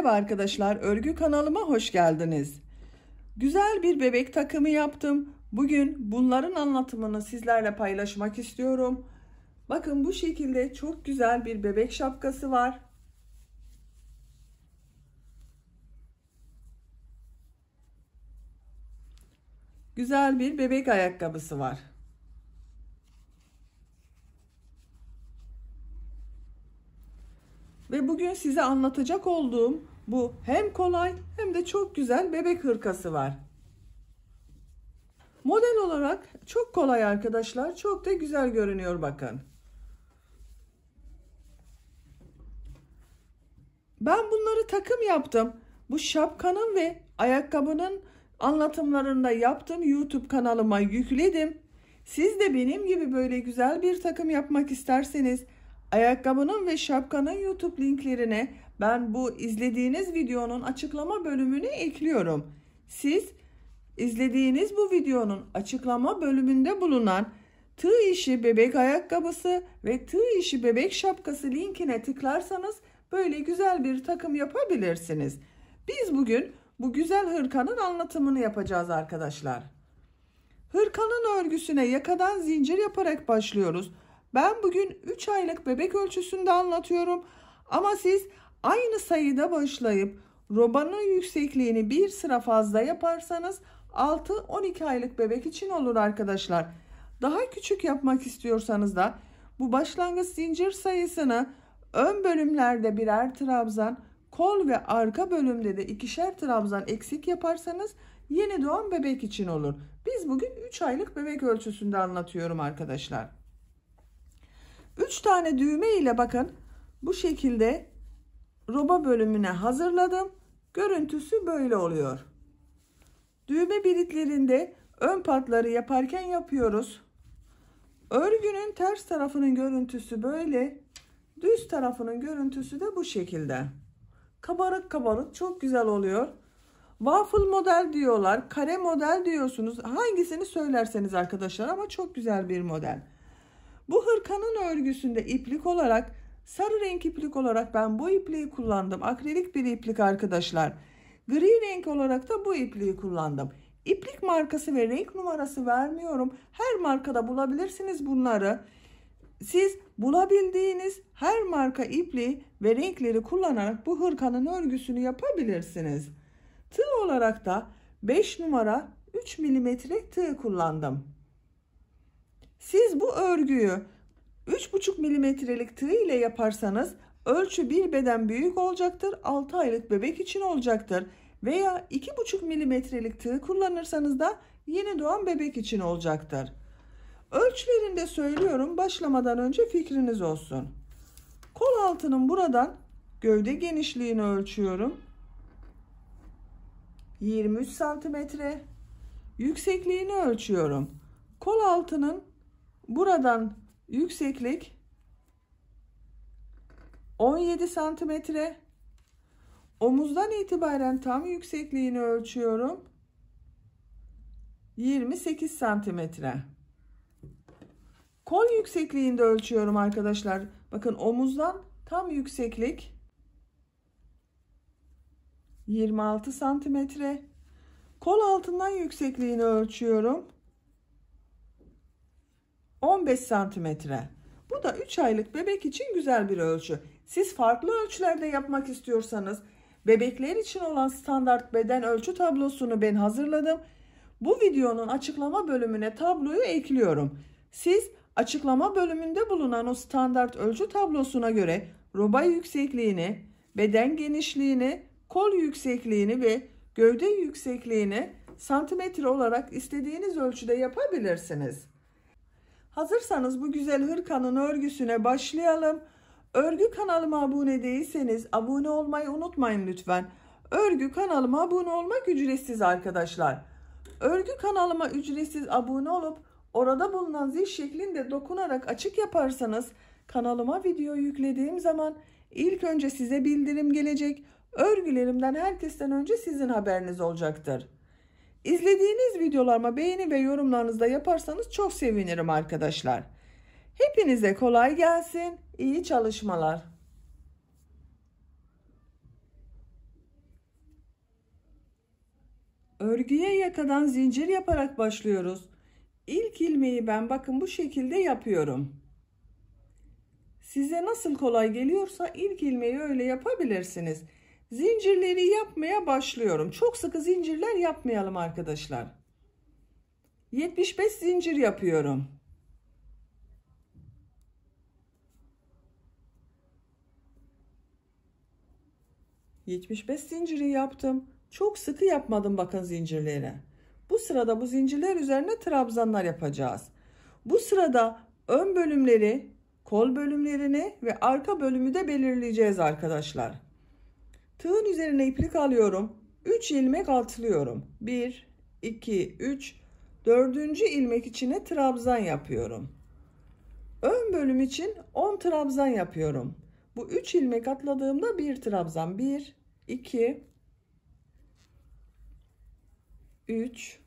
Merhaba arkadaşlar, örgü kanalıma hoş geldiniz. Güzel bir bebek takımı yaptım. Bugün bunların anlatımını sizlerle paylaşmak istiyorum. Bakın bu şekilde çok güzel bir bebek şapkası var. Güzel bir bebek ayakkabısı var. Ve bugün size anlatacak olduğum bu hem kolay hem de çok güzel bebek hırkası var. Model olarak çok kolay arkadaşlar. Çok da güzel görünüyor bakın. Ben bunları takım yaptım. Bu şapkanın ve ayakkabının anlatımlarında yaptım. YouTube kanalıma yükledim. Siz de benim gibi böyle güzel bir takım yapmak isterseniz ayakkabının ve şapkanın YouTube linklerine ben bu izlediğiniz videonun açıklama bölümünü ekliyorum. Siz izlediğiniz bu videonun açıklama bölümünde bulunan tığ işi bebek ayakkabısı ve tığ işi bebek şapkası linkine tıklarsanız böyle güzel bir takım yapabilirsiniz. Biz bugün bu güzel hırkanın anlatımını yapacağız arkadaşlar. Hırkanın örgüsüne yakadan zincir yaparak başlıyoruz. Ben bugün 3 aylık bebek ölçüsünde anlatıyorum ama siz aynı sayıda başlayıp robanın yüksekliğini bir sıra fazla yaparsanız 6-12 aylık bebek için olur arkadaşlar. Daha küçük yapmak istiyorsanız da bu başlangıç zincir sayısını ön bölümlerde birer trabzan, kol ve arka bölümde de ikişer trabzan eksik yaparsanız yeni doğan bebek için olur. Biz bugün 3 aylık bebek ölçüsünde anlatıyorum arkadaşlar. 3 tane düğme ile bakın bu şekilde roba bölümüne hazırladım. Görüntüsü böyle oluyor. Düğme biritlerinde ön patları yaparken yapıyoruz. Örgünün ters tarafının görüntüsü böyle. Düz tarafının görüntüsü de bu şekilde. Kabarık kabarık çok güzel oluyor. Waffle model diyorlar. Kare model diyorsunuz. Hangisini söylerseniz arkadaşlar ama çok güzel bir model. Bu hırkanın örgüsünde iplik olarak Sarı renk iplik olarak ben bu ipliği kullandım. Akrilik bir iplik arkadaşlar. Gri renk olarak da bu ipliği kullandım. İplik markası ve renk numarası vermiyorum. Her markada bulabilirsiniz bunları. Siz bulabildiğiniz her marka ipliği ve renkleri kullanarak bu hırkanın örgüsünü yapabilirsiniz. Tığ olarak da 5 numara 3 milimetre tığ kullandım. Siz bu örgüyü 3,5 milimetrelik tığ ile yaparsanız ölçü bir beden büyük olacaktır. 6 aylık bebek için olacaktır. Veya 2,5 milimetrelik tığ kullanırsanız da yeni doğan bebek için olacaktır. Ölçülerinde söylüyorum başlamadan önce fikriniz olsun. Kol altının buradan gövde genişliğini ölçüyorum. 23 santimetre yüksekliğini ölçüyorum. Kol altının buradan Yükseklik 17 santimetre. Omuzdan itibaren tam yüksekliğini ölçüyorum. 28 santimetre. Kol yüksekliğinde ölçüyorum arkadaşlar. Bakın omuzdan tam yükseklik 26 santimetre. Kol altından yüksekliğini ölçüyorum. 15 santimetre. Bu da 3 aylık bebek için güzel bir ölçü. Siz farklı ölçülerde yapmak istiyorsanız bebekler için olan standart beden ölçü tablosunu ben hazırladım. Bu videonun açıklama bölümüne tabloyu ekliyorum. Siz açıklama bölümünde bulunan o standart ölçü tablosuna göre roba yüksekliğini, beden genişliğini, kol yüksekliğini ve gövde yüksekliğini santimetre olarak istediğiniz ölçüde yapabilirsiniz. Hazırsanız bu güzel hırkanın örgüsüne başlayalım. Örgü kanalıma abone değilseniz abone olmayı unutmayın lütfen. Örgü kanalıma abone olmak ücretsiz arkadaşlar. Örgü kanalıma ücretsiz abone olup orada bulunan zil şeklinde dokunarak açık yaparsanız kanalıma video yüklediğim zaman ilk önce size bildirim gelecek. Örgülerimden herkesten önce sizin haberiniz olacaktır. İzlediğiniz videolarıma beğeni ve yorumlarınızda yaparsanız çok sevinirim arkadaşlar. Hepinize kolay gelsin. İyi çalışmalar. Örgüye yakadan zincir yaparak başlıyoruz. İlk ilmeği ben bakın bu şekilde yapıyorum. Size nasıl kolay geliyorsa ilk ilmeği öyle yapabilirsiniz zincirleri yapmaya başlıyorum. Çok sıkı zincirler yapmayalım arkadaşlar. 75 zincir yapıyorum. Yetmiş beş zinciri yaptım. Çok sıkı yapmadım bakın zincirleri. Bu sırada bu zincirler üzerine trabzanlar yapacağız. Bu sırada ön bölümleri, kol bölümlerini ve arka bölümü de belirleyeceğiz arkadaşlar. Tığın üzerine iplik alıyorum. 3 ilmek atlıyorum. 1, 2, 3, 4. ilmek içine trabzan yapıyorum. Ön bölüm için 10 trabzan yapıyorum. Bu 3 ilmek atladığımda 1 trabzan. 1, 2, 3,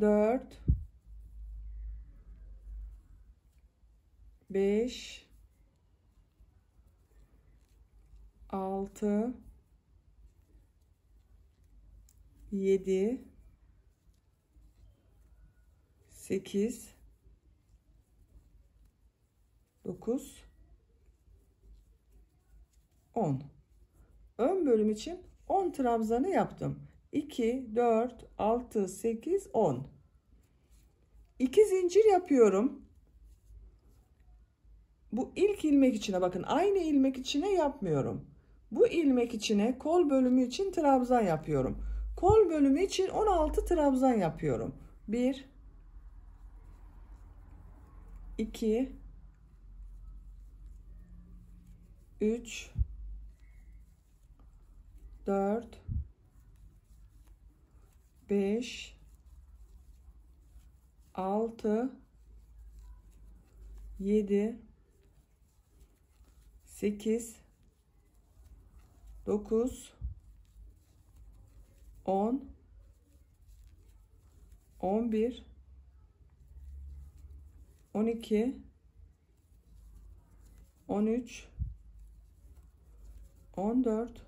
4, 5, 6 7 8 9 10 Ön bölüm için 10 trabzanı yaptım. 2 4 6 8 10 2 zincir yapıyorum. Bu ilk ilmek içine bakın. Aynı ilmek içine yapmıyorum. Bu ilmek içine kol bölümü için trabzan yapıyorum. Kol bölümü için 16 trabzan yapıyorum. 1 2 3 4 5 6 7 8 9 10 11 12 13 14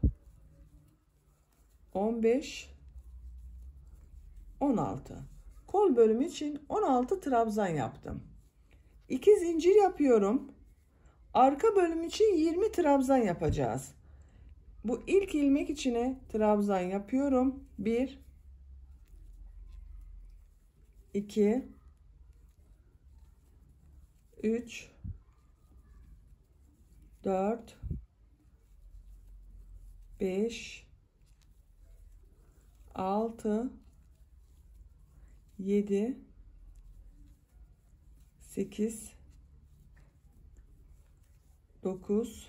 15 16 kol bölümü için 16 trabzan yaptım 2 zincir yapıyorum arka bölüm için 20 trabzan yapacağız bu ilk ilmek içine trabzan yapıyorum. 1 2 3 4 5 6 7 8 9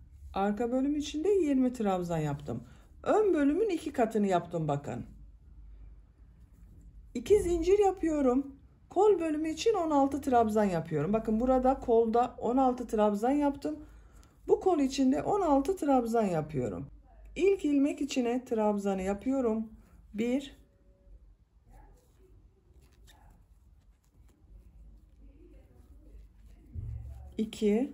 Arka bölüm içinde 20 trabzan yaptım. Ön bölümün iki katını yaptım bakın. 2 zincir yapıyorum. Kol bölümü için 16 trabzan yapıyorum. Bakın burada kolda 16 trabzan yaptım. Bu kol içinde 16 trabzan yapıyorum. İlk ilmek içine trabzanı yapıyorum. 1 2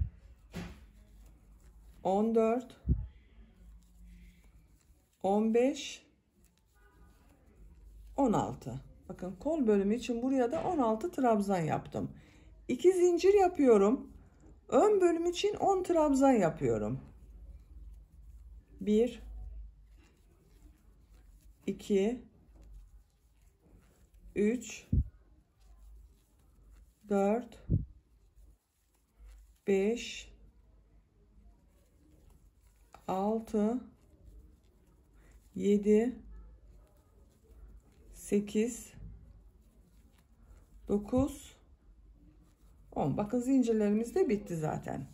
14 15 16 bakın kol bölümü için buraya da 16 trabzan yaptım 2 zincir yapıyorum ön bölüm için 10 trabzan yapıyorum 1 2 3 4 5 6 7 8 9 10 bakın zincirlerimiz de bitti zaten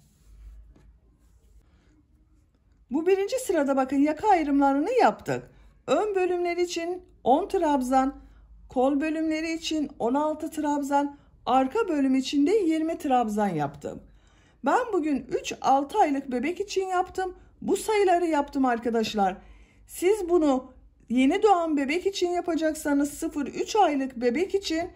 bu birinci sırada bakın yaka ayrımlarını yaptık ön bölümler için 10 trabzan kol bölümleri için 16 trabzan arka bölüm içinde 20 trabzan yaptım ben bugün 3-6 aylık bebek için yaptım bu sayıları yaptım arkadaşlar. Siz bunu yeni doğan bebek için yapacaksanız 0-3 aylık bebek için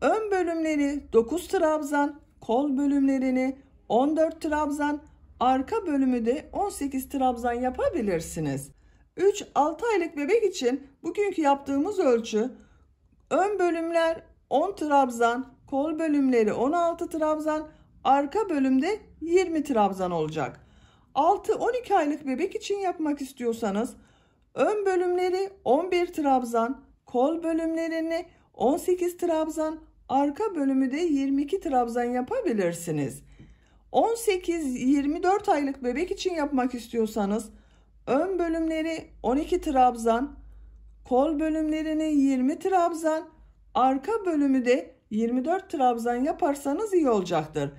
ön bölümleri 9 trabzan, kol bölümlerini 14 trabzan, arka bölümü de 18 trabzan yapabilirsiniz. 3-6 aylık bebek için bugünkü yaptığımız ölçü ön bölümler 10 trabzan, kol bölümleri 16 trabzan, arka bölümde 20 trabzan olacak. 6-12 aylık bebek için yapmak istiyorsanız ön bölümleri 11 trabzan, kol bölümlerini 18 trabzan, arka bölümü de 22 trabzan yapabilirsiniz. 18-24 aylık bebek için yapmak istiyorsanız ön bölümleri 12 trabzan, kol bölümlerini 20 trabzan, arka bölümü de 24 trabzan yaparsanız iyi olacaktır.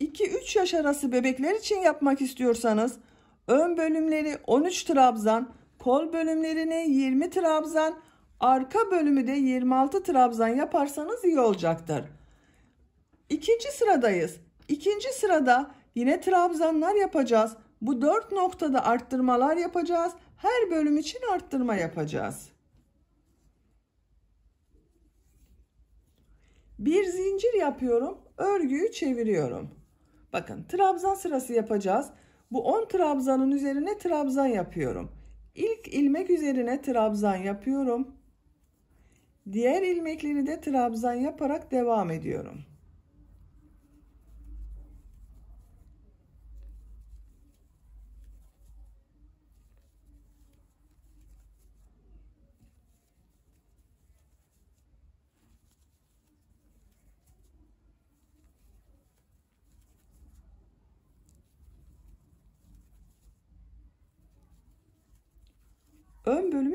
2-3 yaş arası bebekler için yapmak istiyorsanız ön bölümleri 13 trabzan, kol bölümlerini 20 trabzan, arka bölümü de 26 trabzan yaparsanız iyi olacaktır. İkinci sıradayız. İkinci sırada yine trabzanlar yapacağız. Bu dört noktada arttırmalar yapacağız. Her bölüm için arttırma yapacağız. Bir zincir yapıyorum. Örgüyü çeviriyorum. Bakın trabzan sırası yapacağız. Bu 10 trabzanın üzerine trabzan yapıyorum. İlk ilmek üzerine trabzan yapıyorum. Diğer ilmekleri de trabzan yaparak devam ediyorum.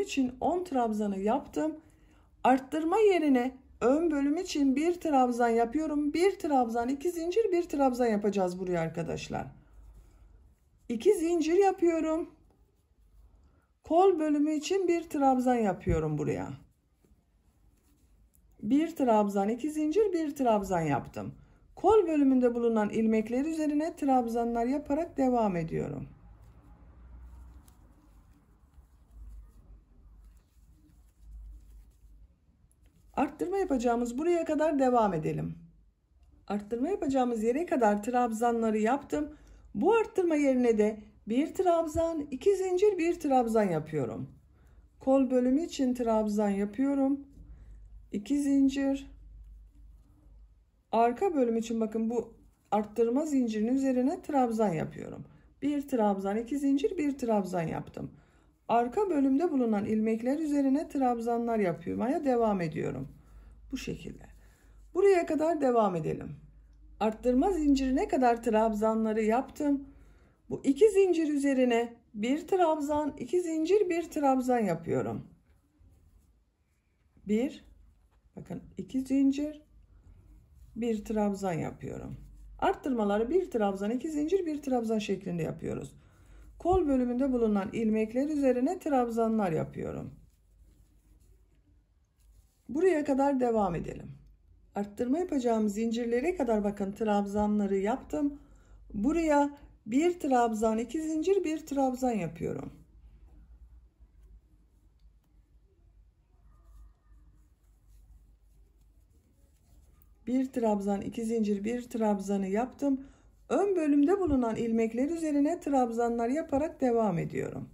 için 10 trabzanı yaptım. Arttırma yerine ön bölüm için bir trabzan yapıyorum. Bir trabzan, iki zincir, bir trabzan yapacağız buraya arkadaşlar. İki zincir yapıyorum. Kol bölümü için bir trabzan yapıyorum buraya. Bir trabzan, iki zincir, bir trabzan yaptım. Kol bölümünde bulunan ilmekler üzerine trabzanlar yaparak devam ediyorum. Arttırma yapacağımız buraya kadar devam edelim. Arttırma yapacağımız yere kadar trabzanları yaptım. Bu arttırma yerine de bir trabzan, iki zincir, bir trabzan yapıyorum. Kol bölümü için trabzan yapıyorum. İki zincir. Arka bölüm için bakın bu arttırma zincirinin üzerine trabzan yapıyorum. Bir trabzan, iki zincir, bir trabzan yaptım. Arka bölümde bulunan ilmekler üzerine trabzanlar yapmaya devam ediyorum. Bu şekilde. Buraya kadar devam edelim. Arttırma zincirine kadar trabzanları yaptım. Bu iki zincir üzerine bir trabzan, iki zincir, bir trabzan yapıyorum. Bir, bakın iki zincir, bir trabzan yapıyorum. Arttırmaları bir trabzan, iki zincir, bir trabzan şeklinde yapıyoruz kol bölümünde bulunan ilmekler üzerine trabzanlar yapıyorum. Buraya kadar devam edelim. Arttırma yapacağım zincirlere kadar bakın trabzanları yaptım. Buraya bir trabzan, iki zincir, bir trabzan yapıyorum. Bir trabzan, iki zincir, bir trabzanı yaptım. Ön bölümde bulunan ilmekler üzerine trabzanlar yaparak devam ediyorum.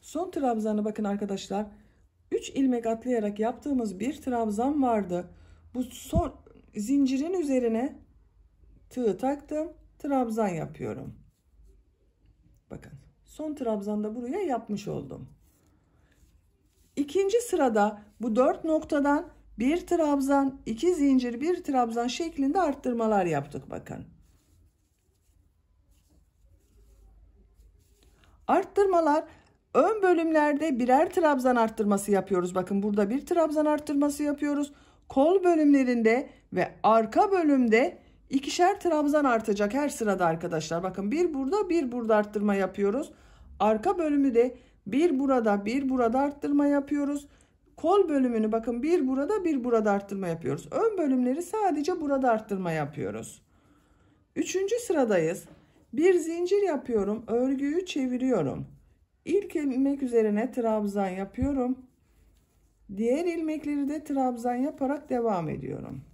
Son trabzanı bakın arkadaşlar 3 ilmek atlayarak yaptığımız bir trabzan vardı. Bu son zincirin üzerine tığ taktım. Trabzan yapıyorum. Bakın son trabzanda buraya yapmış oldum. İkinci sırada bu 4 noktadan bir trabzan, iki zincir, bir trabzan şeklinde arttırmalar yaptık bakın. Arttırmalar Ön bölümlerde birer trabzan arttırması yapıyoruz. Bakın burada bir trabzan arttırması yapıyoruz. Kol bölümlerinde ve arka bölümde ikişer trabzan artacak her sırada arkadaşlar. Bakın bir burada bir burada arttırma yapıyoruz. Arka bölümü de bir burada bir burada arttırma yapıyoruz. Kol bölümünü bakın bir burada bir burada arttırma yapıyoruz. Ön bölümleri sadece burada arttırma yapıyoruz. Üçüncü sıradayız. Bir zincir yapıyorum. Örgüyü çeviriyorum. İlk ilmek üzerine trabzan yapıyorum. Diğer ilmekleri de trabzan yaparak devam ediyorum.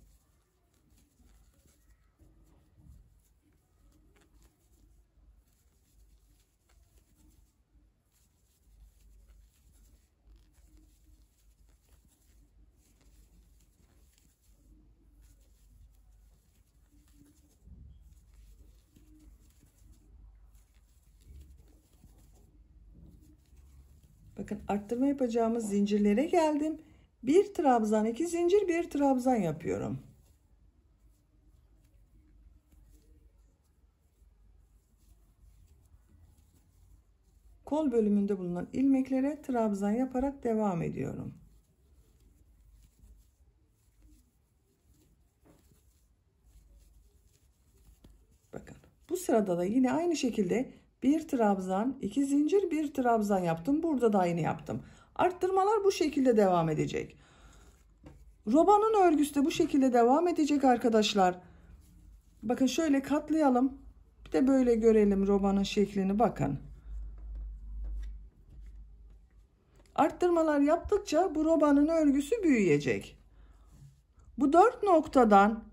Bakın arttırma yapacağımız zincirlere geldim. Bir trabzan, iki zincir, bir trabzan yapıyorum. Kol bölümünde bulunan ilmeklere trabzan yaparak devam ediyorum. Bakın bu sırada da yine aynı şekilde bir trabzan, iki zincir, bir trabzan yaptım. Burada da aynı yaptım. Arttırmalar bu şekilde devam edecek. Robanın örgüsü de bu şekilde devam edecek arkadaşlar. Bakın şöyle katlayalım. Bir de böyle görelim robanın şeklini bakın. Arttırmalar yaptıkça bu robanın örgüsü büyüyecek. Bu dört noktadan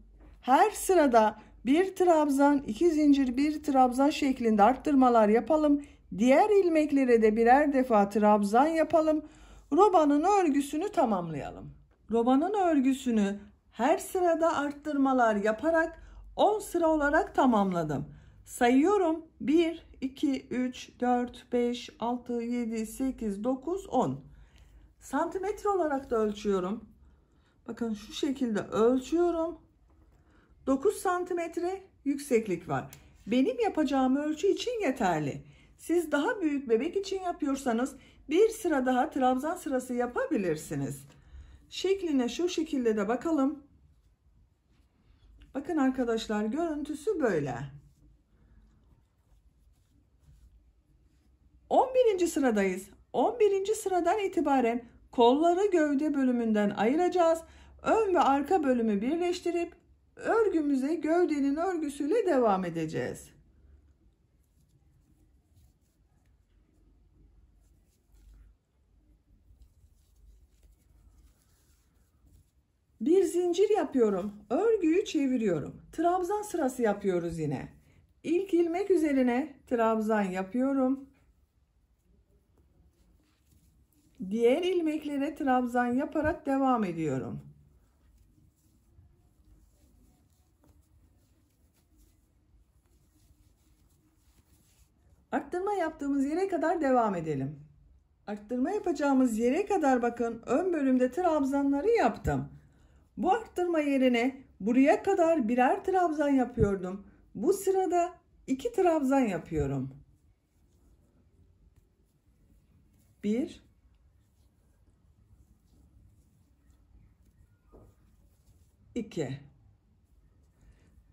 her sırada bir trabzan, iki zincir, bir trabzan şeklinde arttırmalar yapalım. Diğer ilmeklere de birer defa trabzan yapalım. Robanın örgüsünü tamamlayalım. Robanın örgüsünü her sırada arttırmalar yaparak 10 sıra olarak tamamladım. Sayıyorum 1, 2, 3, 4, 5, 6, 7, 8, 9, 10. Santimetre olarak da ölçüyorum. Bakın şu şekilde ölçüyorum. 9 santimetre yükseklik var. Benim yapacağım ölçü için yeterli. Siz daha büyük bebek için yapıyorsanız bir sıra daha trabzan sırası yapabilirsiniz. Şekline şu şekilde de bakalım. Bakın arkadaşlar görüntüsü böyle. 11. sıradayız. 11. sıradan itibaren kolları gövde bölümünden ayıracağız. Ön ve arka bölümü birleştirip örgümüze gövdenin örgüsüyle devam edeceğiz. Bir zincir yapıyorum. Örgüyü çeviriyorum. Trabzan sırası yapıyoruz yine. İlk ilmek üzerine trabzan yapıyorum. Diğer ilmeklere trabzan yaparak devam ediyorum. Arttırma yaptığımız yere kadar devam edelim. Arttırma yapacağımız yere kadar bakın ön bölümde trabzanları yaptım. Bu arttırma yerine buraya kadar birer trabzan yapıyordum. Bu sırada iki trabzan yapıyorum. 1 2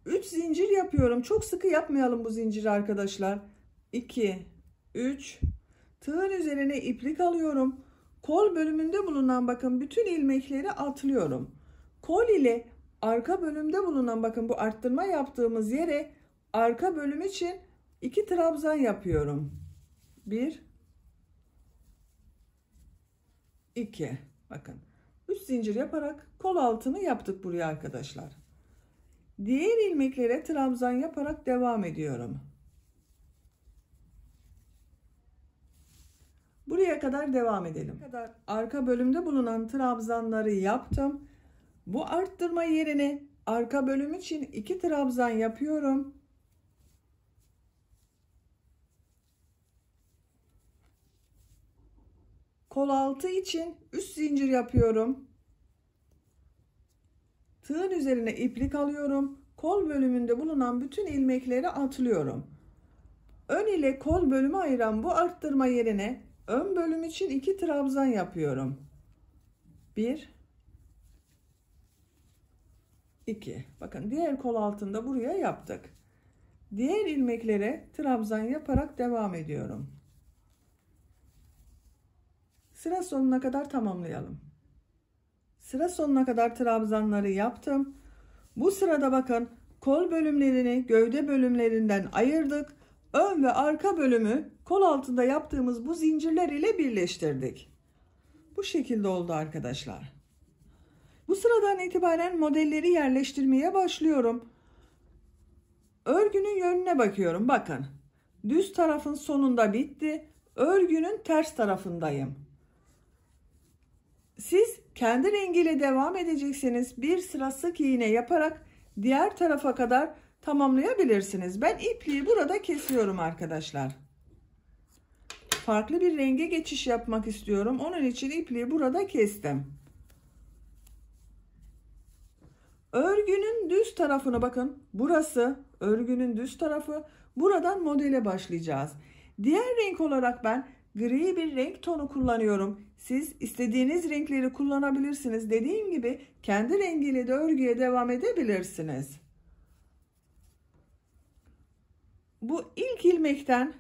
3 zincir yapıyorum. Çok sıkı yapmayalım bu zinciri arkadaşlar. 2, 3. Tığın üzerine iplik alıyorum. Kol bölümünde bulunan bakın bütün ilmekleri atlıyorum. Kol ile arka bölümde bulunan bakın bu arttırma yaptığımız yere arka bölüm için iki trabzan yapıyorum. 1 2 bakın 3 zincir yaparak kol altını yaptık buraya arkadaşlar. Diğer ilmeklere trabzan yaparak devam ediyorum. Buraya kadar devam edelim. Kadar arka bölümde bulunan trabzanları yaptım. Bu arttırma yerine arka bölüm için iki trabzan yapıyorum. Kol altı için üst zincir yapıyorum. Tığın üzerine iplik alıyorum. Kol bölümünde bulunan bütün ilmekleri atlıyorum. Ön ile kol bölümü ayıran bu arttırma yerine Ön bölüm için iki trabzan yapıyorum. Bir, iki. Bakın diğer kol altında buraya yaptık. Diğer ilmeklere trabzan yaparak devam ediyorum. Sıra sonuna kadar tamamlayalım. Sıra sonuna kadar trabzanları yaptım. Bu sırada bakın kol bölümlerini gövde bölümlerinden ayırdık. Ön ve arka bölümü kol altında yaptığımız bu zincirler ile birleştirdik. Bu şekilde oldu arkadaşlar. Bu sıradan itibaren modelleri yerleştirmeye başlıyorum. Örgünün yönüne bakıyorum. Bakın. Düz tarafın sonunda bitti. Örgünün ters tarafındayım. Siz kendi rengiyle devam edecekseniz bir sıra sık iğne yaparak diğer tarafa kadar tamamlayabilirsiniz. Ben ipliği burada kesiyorum arkadaşlar farklı bir renge geçiş yapmak istiyorum. Onun için ipliği burada kestim. Örgünün düz tarafını bakın. Burası örgünün düz tarafı. Buradan modele başlayacağız. Diğer renk olarak ben gri bir renk tonu kullanıyorum. Siz istediğiniz renkleri kullanabilirsiniz. Dediğim gibi kendi rengiyle de örgüye devam edebilirsiniz. Bu ilk ilmekten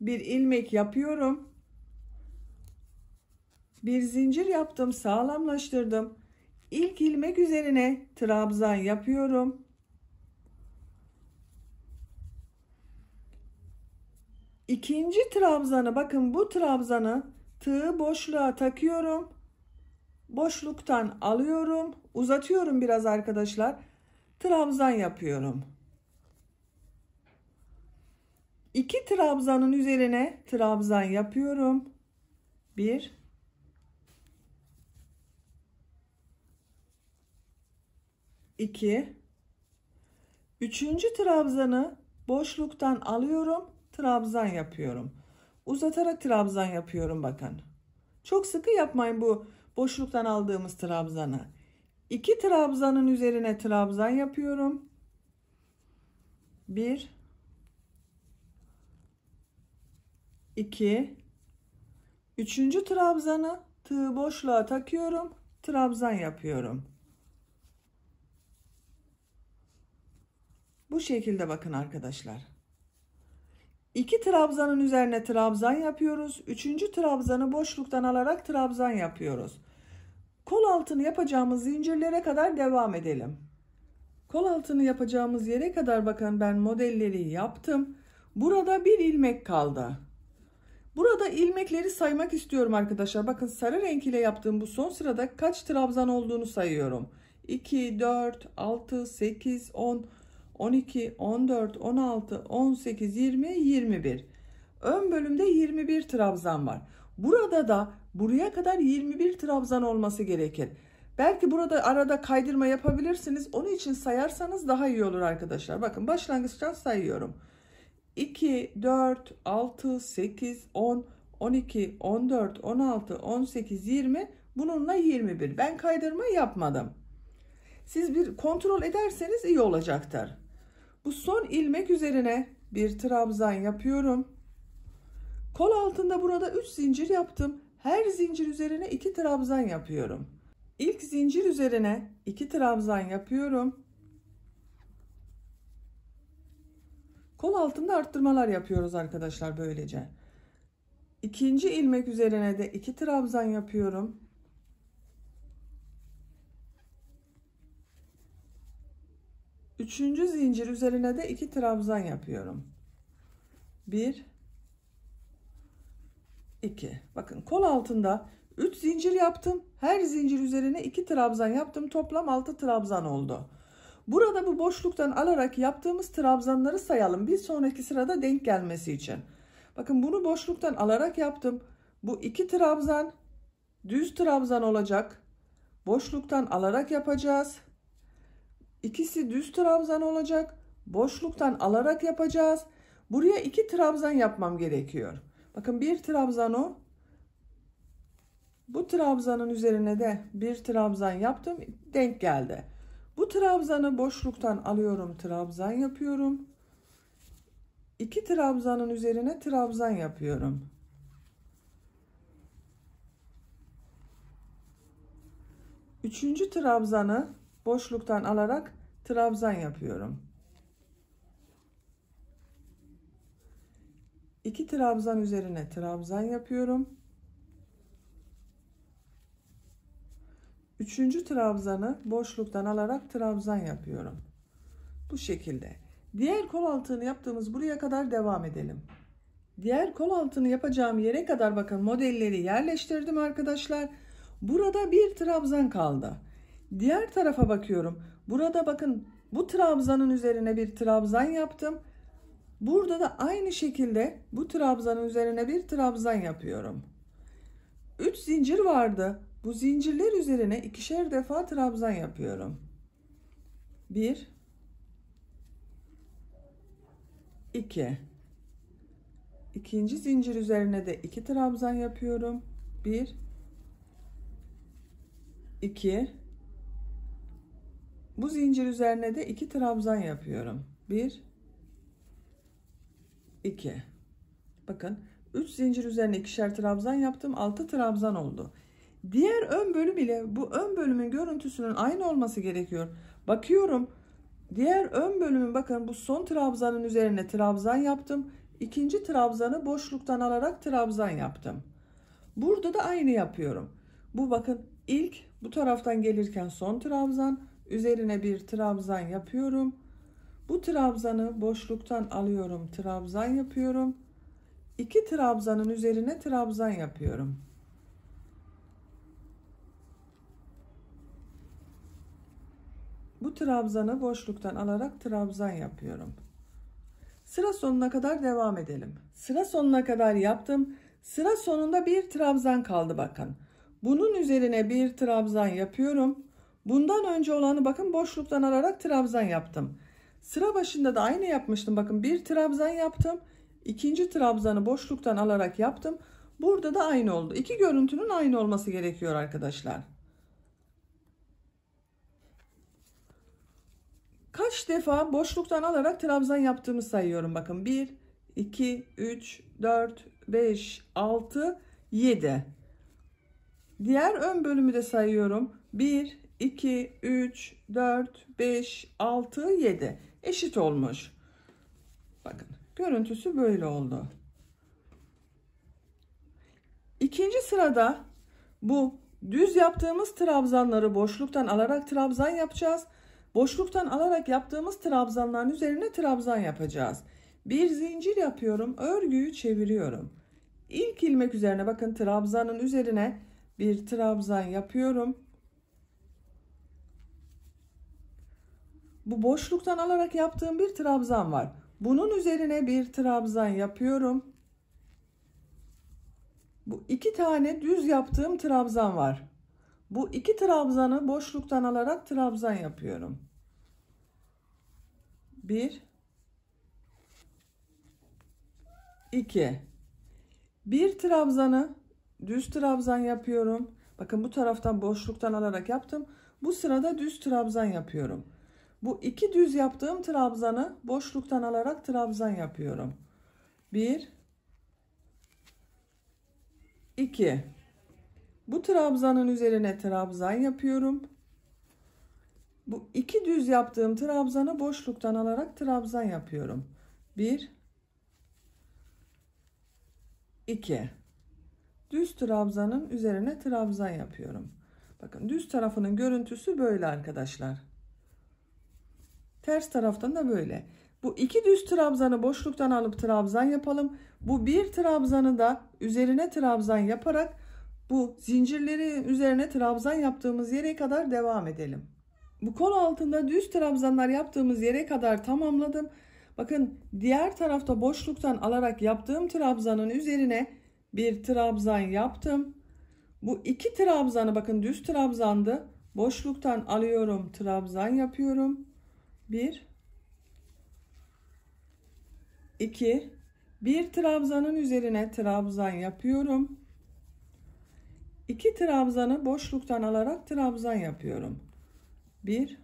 bir ilmek yapıyorum. Bir zincir yaptım, sağlamlaştırdım. ilk ilmek üzerine trabzan yapıyorum. ikinci trabzanı bakın bu trabzanı tığı boşluğa takıyorum. Boşluktan alıyorum. Uzatıyorum biraz arkadaşlar. Trabzan yapıyorum. 2 trabzanın üzerine trabzan yapıyorum. 1 2 Üçüncü trabzanı boşluktan alıyorum, trabzan yapıyorum. Uzatarak trabzan yapıyorum bakın. Çok sıkı yapmayın bu boşluktan aldığımız trabzanı. İki trabzanın üzerine trabzan yapıyorum. Bir 2 3. trabzanı tığ boşluğa takıyorum. Trabzan yapıyorum. Bu şekilde bakın arkadaşlar. 2 trabzanın üzerine trabzan yapıyoruz. 3. trabzanı boşluktan alarak trabzan yapıyoruz. Kol altını yapacağımız zincirlere kadar devam edelim. Kol altını yapacağımız yere kadar bakın ben modelleri yaptım. Burada bir ilmek kaldı. Burada ilmekleri saymak istiyorum arkadaşlar. Bakın sarı renk ile yaptığım bu son sırada kaç trabzan olduğunu sayıyorum. 2, 4, 6, 8, 10, 12, 14, 16, 18, 20, 21. Ön bölümde 21 trabzan var. Burada da buraya kadar 21 trabzan olması gerekir. Belki burada arada kaydırma yapabilirsiniz. Onun için sayarsanız daha iyi olur arkadaşlar. Bakın başlangıçtan sayıyorum. 2, 4, 6, 8, 10, 12, 14, 16, 18, 20 bununla 21. Ben kaydırma yapmadım. Siz bir kontrol ederseniz iyi olacaktır. Bu son ilmek üzerine bir trabzan yapıyorum. Kol altında burada 3 zincir yaptım. Her zincir üzerine 2 trabzan yapıyorum. İlk zincir üzerine 2 trabzan yapıyorum. Kol altında arttırmalar yapıyoruz arkadaşlar böylece. İkinci ilmek üzerine de iki trabzan yapıyorum. Üçüncü zincir üzerine de iki trabzan yapıyorum. Bir, iki. Bakın kol altında Üç zincir yaptım. Her zincir üzerine iki trabzan yaptım. Toplam altı trabzan oldu. Burada bu boşluktan alarak yaptığımız trabzanları sayalım. Bir sonraki sırada denk gelmesi için. Bakın bunu boşluktan alarak yaptım. Bu iki trabzan düz trabzan olacak. Boşluktan alarak yapacağız. İkisi düz trabzan olacak. Boşluktan alarak yapacağız. Buraya iki trabzan yapmam gerekiyor. Bakın bir trabzan o. Bu trabzanın üzerine de bir trabzan yaptım. Denk geldi. Bu trabzanı boşluktan alıyorum. Trabzan yapıyorum. İki trabzanın üzerine trabzan yapıyorum. Üçüncü trabzanı boşluktan alarak trabzan yapıyorum. İki trabzan üzerine trabzan yapıyorum. Üçüncü trabzanı boşluktan alarak trabzan yapıyorum. Bu şekilde. Diğer kol altını yaptığımız buraya kadar devam edelim. Diğer kol altını yapacağım yere kadar bakın modelleri yerleştirdim arkadaşlar. Burada bir trabzan kaldı. Diğer tarafa bakıyorum. Burada bakın bu trabzanın üzerine bir trabzan yaptım. Burada da aynı şekilde bu trabzanın üzerine bir trabzan yapıyorum. 3 zincir vardı. Bu zincirler üzerine ikişer defa trabzan yapıyorum. 1 2 İkinci zincir üzerine de iki trabzan yapıyorum. 1 2 Bu zincir üzerine de iki trabzan yapıyorum. 1 2 Bakın 3 zincir üzerine ikişer trabzan yaptım. 6 trabzan oldu. Diğer ön bölüm ile bu ön bölümün görüntüsünün aynı olması gerekiyor. Bakıyorum. Diğer ön bölümün bakın bu son trabzanın üzerine trabzan yaptım. İkinci trabzanı boşluktan alarak trabzan yaptım. Burada da aynı yapıyorum. Bu bakın ilk bu taraftan gelirken son trabzan. Üzerine bir trabzan yapıyorum. Bu trabzanı boşluktan alıyorum. Trabzan yapıyorum. İki trabzanın üzerine trabzan yapıyorum. Bu trabzanı boşluktan alarak trabzan yapıyorum. Sıra sonuna kadar devam edelim. Sıra sonuna kadar yaptım. Sıra sonunda bir trabzan kaldı bakın. Bunun üzerine bir trabzan yapıyorum. Bundan önce olanı bakın boşluktan alarak trabzan yaptım. Sıra başında da aynı yapmıştım. Bakın bir trabzan yaptım. İkinci trabzanı boşluktan alarak yaptım. Burada da aynı oldu. İki görüntünün aynı olması gerekiyor arkadaşlar. Kaç defa boşluktan alarak trabzan yaptığımı sayıyorum. Bakın 1, 2, 3, 4, 5, 6, 7. Diğer ön bölümü de sayıyorum. 1, 2, 3, 4, 5, 6, 7. Eşit olmuş. Bakın görüntüsü böyle oldu. İkinci sırada bu düz yaptığımız trabzanları boşluktan alarak trabzan yapacağız. Boşluktan alarak yaptığımız trabzanların üzerine trabzan yapacağız. Bir zincir yapıyorum. Örgüyü çeviriyorum. İlk ilmek üzerine bakın trabzanın üzerine bir trabzan yapıyorum. Bu boşluktan alarak yaptığım bir trabzan var. Bunun üzerine bir trabzan yapıyorum. Bu iki tane düz yaptığım trabzan var. Bu iki trabzanı boşluktan alarak trabzan yapıyorum. Bir, iki. Bir trabzanı düz trabzan yapıyorum. Bakın bu taraftan boşluktan alarak yaptım. Bu sırada düz trabzan yapıyorum. Bu iki düz yaptığım trabzanı boşluktan alarak trabzan yapıyorum. Bir, iki. Bu trabzanın üzerine trabzan yapıyorum. Bu iki düz yaptığım trabzanı boşluktan alarak trabzan yapıyorum. 1 2 Düz trabzanın üzerine trabzan yapıyorum. Bakın düz tarafının görüntüsü böyle arkadaşlar. Ters taraftan da böyle. Bu iki düz trabzanı boşluktan alıp trabzan yapalım. Bu bir trabzanı da üzerine trabzan yaparak bu zincirleri üzerine trabzan yaptığımız yere kadar devam edelim. Bu kol altında düz trabzanlar yaptığımız yere kadar tamamladım. Bakın diğer tarafta boşluktan alarak yaptığım trabzanın üzerine bir trabzan yaptım. Bu iki trabzanı bakın düz trabzandı. Boşluktan alıyorum trabzan yapıyorum. Bir, iki, bir trabzanın üzerine trabzan yapıyorum. İki trabzanı boşluktan alarak trabzan yapıyorum. Bir,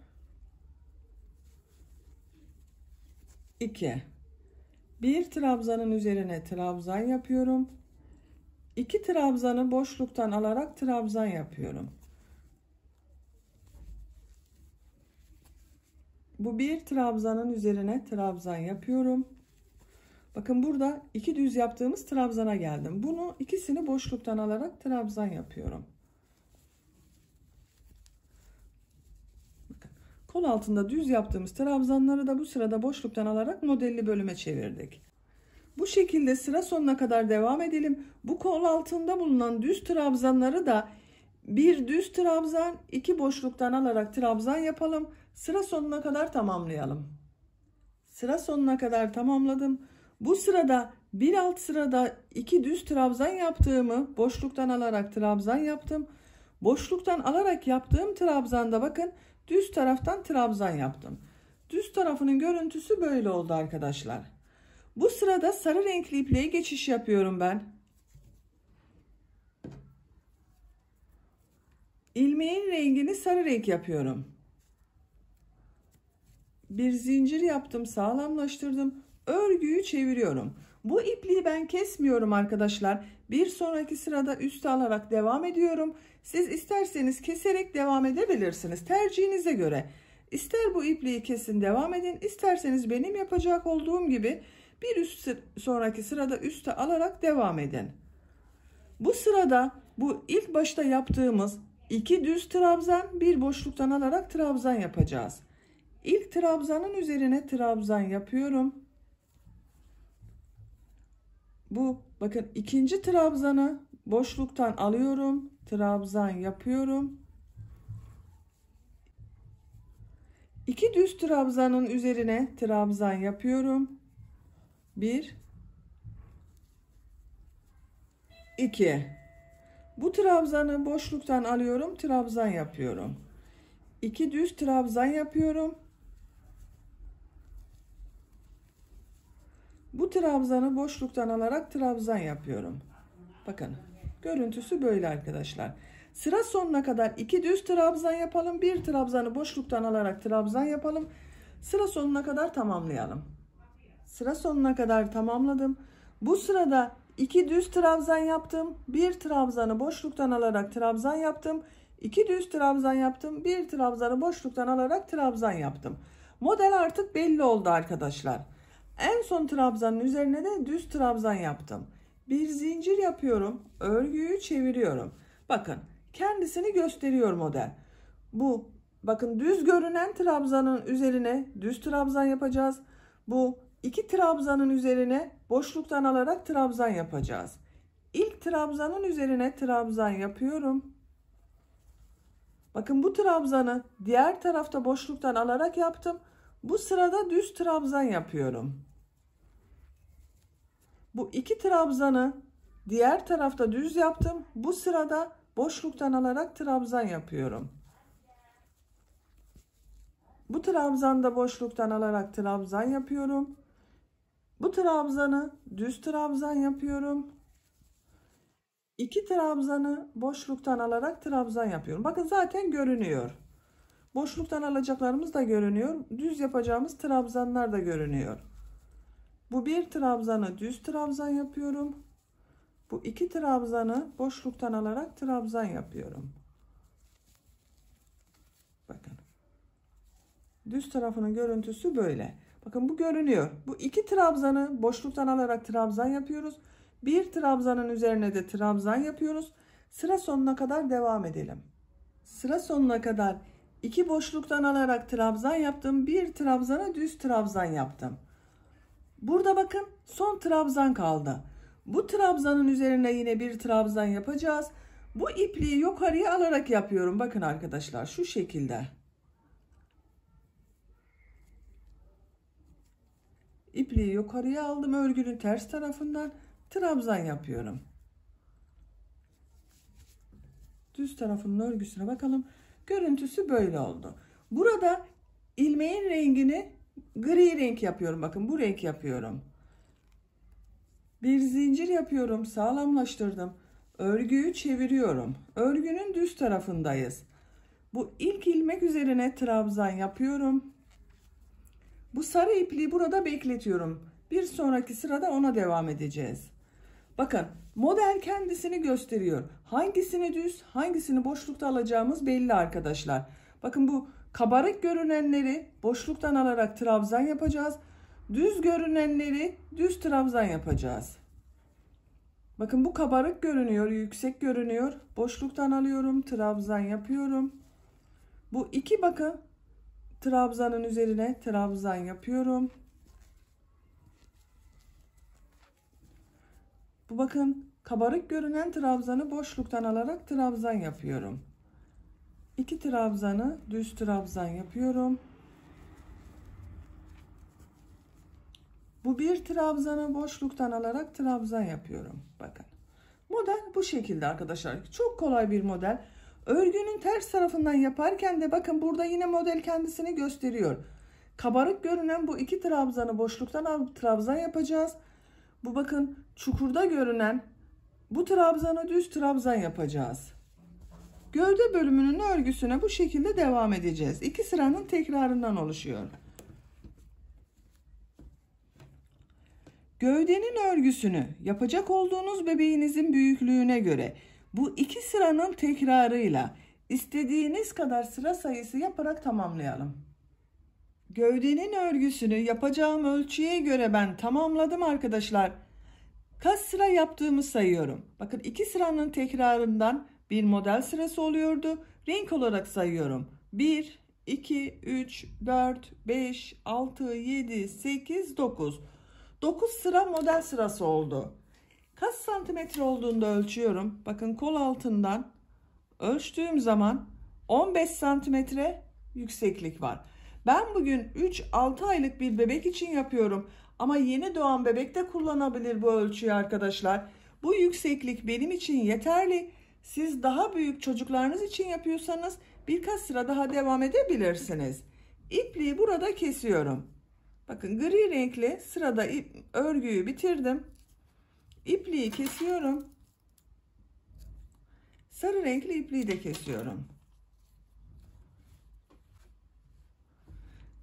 2 Bir trabzanın üzerine trabzan yapıyorum. İki trabzanı boşluktan alarak trabzan yapıyorum. Bu bir trabzanın üzerine trabzan yapıyorum. Bakın burada iki düz yaptığımız trabzana geldim. Bunu ikisini boşluktan alarak trabzan yapıyorum. Kol altında düz yaptığımız trabzanları da bu sırada boşluktan alarak modelli bölüme çevirdik. Bu şekilde sıra sonuna kadar devam edelim. Bu kol altında bulunan düz trabzanları da bir düz trabzan, iki boşluktan alarak trabzan yapalım. Sıra sonuna kadar tamamlayalım. Sıra sonuna kadar tamamladım. Bu sırada bir alt sırada iki düz trabzan yaptığımı boşluktan alarak trabzan yaptım. Boşluktan alarak yaptığım trabzanda bakın düz taraftan trabzan yaptım. Düz tarafının görüntüsü böyle oldu arkadaşlar. Bu sırada sarı renkli ipliğe geçiş yapıyorum ben. Ilmeğin rengini sarı renk yapıyorum. Bir zincir yaptım, sağlamlaştırdım örgüyü çeviriyorum. Bu ipliği ben kesmiyorum arkadaşlar. Bir sonraki sırada üste alarak devam ediyorum. Siz isterseniz keserek devam edebilirsiniz. Tercihinize göre. İster bu ipliği kesin devam edin. isterseniz benim yapacak olduğum gibi bir üst sonraki sırada üste alarak devam edin. Bu sırada bu ilk başta yaptığımız iki düz trabzan bir boşluktan alarak trabzan yapacağız. İlk trabzanın üzerine trabzan yapıyorum bu bakın ikinci trabzanı boşluktan alıyorum. Trabzan yapıyorum. İki düz trabzanın üzerine trabzan yapıyorum. Bir, iki. Bu trabzanı boşluktan alıyorum. Trabzan yapıyorum. İki düz trabzan yapıyorum. Bu trabzanı boşluktan alarak trabzan yapıyorum. Bakın görüntüsü böyle arkadaşlar. Sıra sonuna kadar iki düz trabzan yapalım. Bir trabzanı boşluktan alarak trabzan yapalım. Sıra sonuna kadar tamamlayalım. Sıra sonuna kadar tamamladım. Bu sırada iki düz trabzan yaptım. Bir trabzanı boşluktan alarak trabzan yaptım. İki düz trabzan yaptım. Bir trabzanı boşluktan alarak trabzan yaptım. Model artık belli oldu arkadaşlar. En son trabzanın üzerine de düz trabzan yaptım. Bir zincir yapıyorum. Örgüyü çeviriyorum. Bakın kendisini gösteriyor model. Bu bakın düz görünen trabzanın üzerine düz trabzan yapacağız. Bu iki trabzanın üzerine boşluktan alarak trabzan yapacağız. İlk trabzanın üzerine trabzan yapıyorum. Bakın bu trabzanı diğer tarafta boşluktan alarak yaptım. Bu sırada düz trabzan yapıyorum. Bu iki trabzanı diğer tarafta düz yaptım. Bu sırada boşluktan alarak trabzan yapıyorum. Bu trabzan da boşluktan alarak trabzan yapıyorum. Bu trabzanı düz trabzan yapıyorum. İki trabzanı boşluktan alarak trabzan yapıyorum. Bakın zaten görünüyor. Boşluktan alacaklarımız da görünüyor. Düz yapacağımız trabzanlar da görünüyor. Bu bir trabzanı düz trabzan yapıyorum. Bu iki trabzanı boşluktan alarak trabzan yapıyorum. Bakın. Düz tarafının görüntüsü böyle. Bakın bu görünüyor. Bu iki trabzanı boşluktan alarak trabzan yapıyoruz. Bir trabzanın üzerine de trabzan yapıyoruz. Sıra sonuna kadar devam edelim. Sıra sonuna kadar iki boşluktan alarak trabzan yaptım. Bir trabzana düz trabzan yaptım. Burada bakın son trabzan kaldı. Bu trabzanın üzerine yine bir trabzan yapacağız. Bu ipliği yukarıya alarak yapıyorum. Bakın arkadaşlar şu şekilde. İpliği yukarıya aldım örgünün ters tarafından trabzan yapıyorum. Düz tarafının örgüsüne bakalım. Görüntüsü böyle oldu. Burada ilmeğin rengini Gri renk yapıyorum. Bakın bu renk yapıyorum. Bir zincir yapıyorum. Sağlamlaştırdım. Örgüyü çeviriyorum. Örgünün düz tarafındayız. Bu ilk ilmek üzerine trabzan yapıyorum. Bu sarı ipliği burada bekletiyorum. Bir sonraki sırada ona devam edeceğiz. Bakın model kendisini gösteriyor. Hangisini düz hangisini boşlukta alacağımız belli arkadaşlar. Bakın bu Kabarık görünenleri boşluktan alarak trabzan yapacağız. Düz görünenleri düz trabzan yapacağız. Bakın bu kabarık görünüyor, yüksek görünüyor. Boşluktan alıyorum, trabzan yapıyorum. Bu iki bakın trabzanın üzerine trabzan yapıyorum. Bu bakın kabarık görünen trabzanı boşluktan alarak trabzan yapıyorum. 2 trabzanı düz trabzan yapıyorum. Bu bir trabzanı boşluktan alarak trabzan yapıyorum. Bakın. Model bu şekilde arkadaşlar. Çok kolay bir model. Örgünün ters tarafından yaparken de bakın burada yine model kendisini gösteriyor. Kabarık görünen bu iki trabzanı boşluktan alıp trabzan yapacağız. Bu bakın çukurda görünen bu trabzanı düz trabzan yapacağız. Gövde bölümünün örgüsüne bu şekilde devam edeceğiz. İki sıranın tekrarından oluşuyor. Gövdenin örgüsünü yapacak olduğunuz bebeğinizin büyüklüğüne göre bu iki sıranın tekrarıyla istediğiniz kadar sıra sayısı yaparak tamamlayalım. Gövdenin örgüsünü yapacağım ölçüye göre ben tamamladım arkadaşlar. Kaç sıra yaptığımı sayıyorum. Bakın iki sıranın tekrarından bir model sırası oluyordu. Renk olarak sayıyorum. 1, 2, 3, 4, 5, 6, 7, 8, 9. 9 sıra model sırası oldu. Kaç santimetre olduğunda ölçüyorum. Bakın kol altından ölçtüğüm zaman 15 santimetre yükseklik var. Ben bugün 3-6 aylık bir bebek için yapıyorum. Ama yeni doğan bebek de kullanabilir bu ölçüyü arkadaşlar. Bu yükseklik benim için yeterli. Siz daha büyük çocuklarınız için yapıyorsanız birkaç sıra daha devam edebilirsiniz. İpliği burada kesiyorum. Bakın gri renkli sırada ip, örgüyü bitirdim. İpliği kesiyorum. Sarı renkli ipliği de kesiyorum.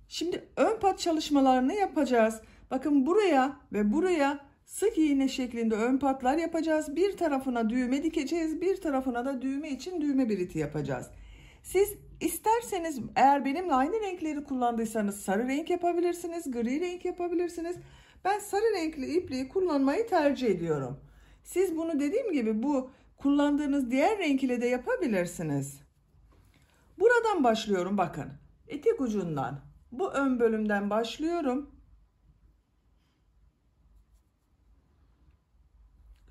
Şimdi ön pat çalışmalarını yapacağız. Bakın buraya ve buraya Sık iğne şeklinde ön patlar yapacağız. Bir tarafına düğme dikeceğiz. Bir tarafına da düğme için düğme biriti yapacağız. Siz isterseniz eğer benimle aynı renkleri kullandıysanız sarı renk yapabilirsiniz. Gri renk yapabilirsiniz. Ben sarı renkli ipliği kullanmayı tercih ediyorum. Siz bunu dediğim gibi bu kullandığınız diğer renk ile de yapabilirsiniz. Buradan başlıyorum bakın. Etek ucundan bu ön bölümden başlıyorum.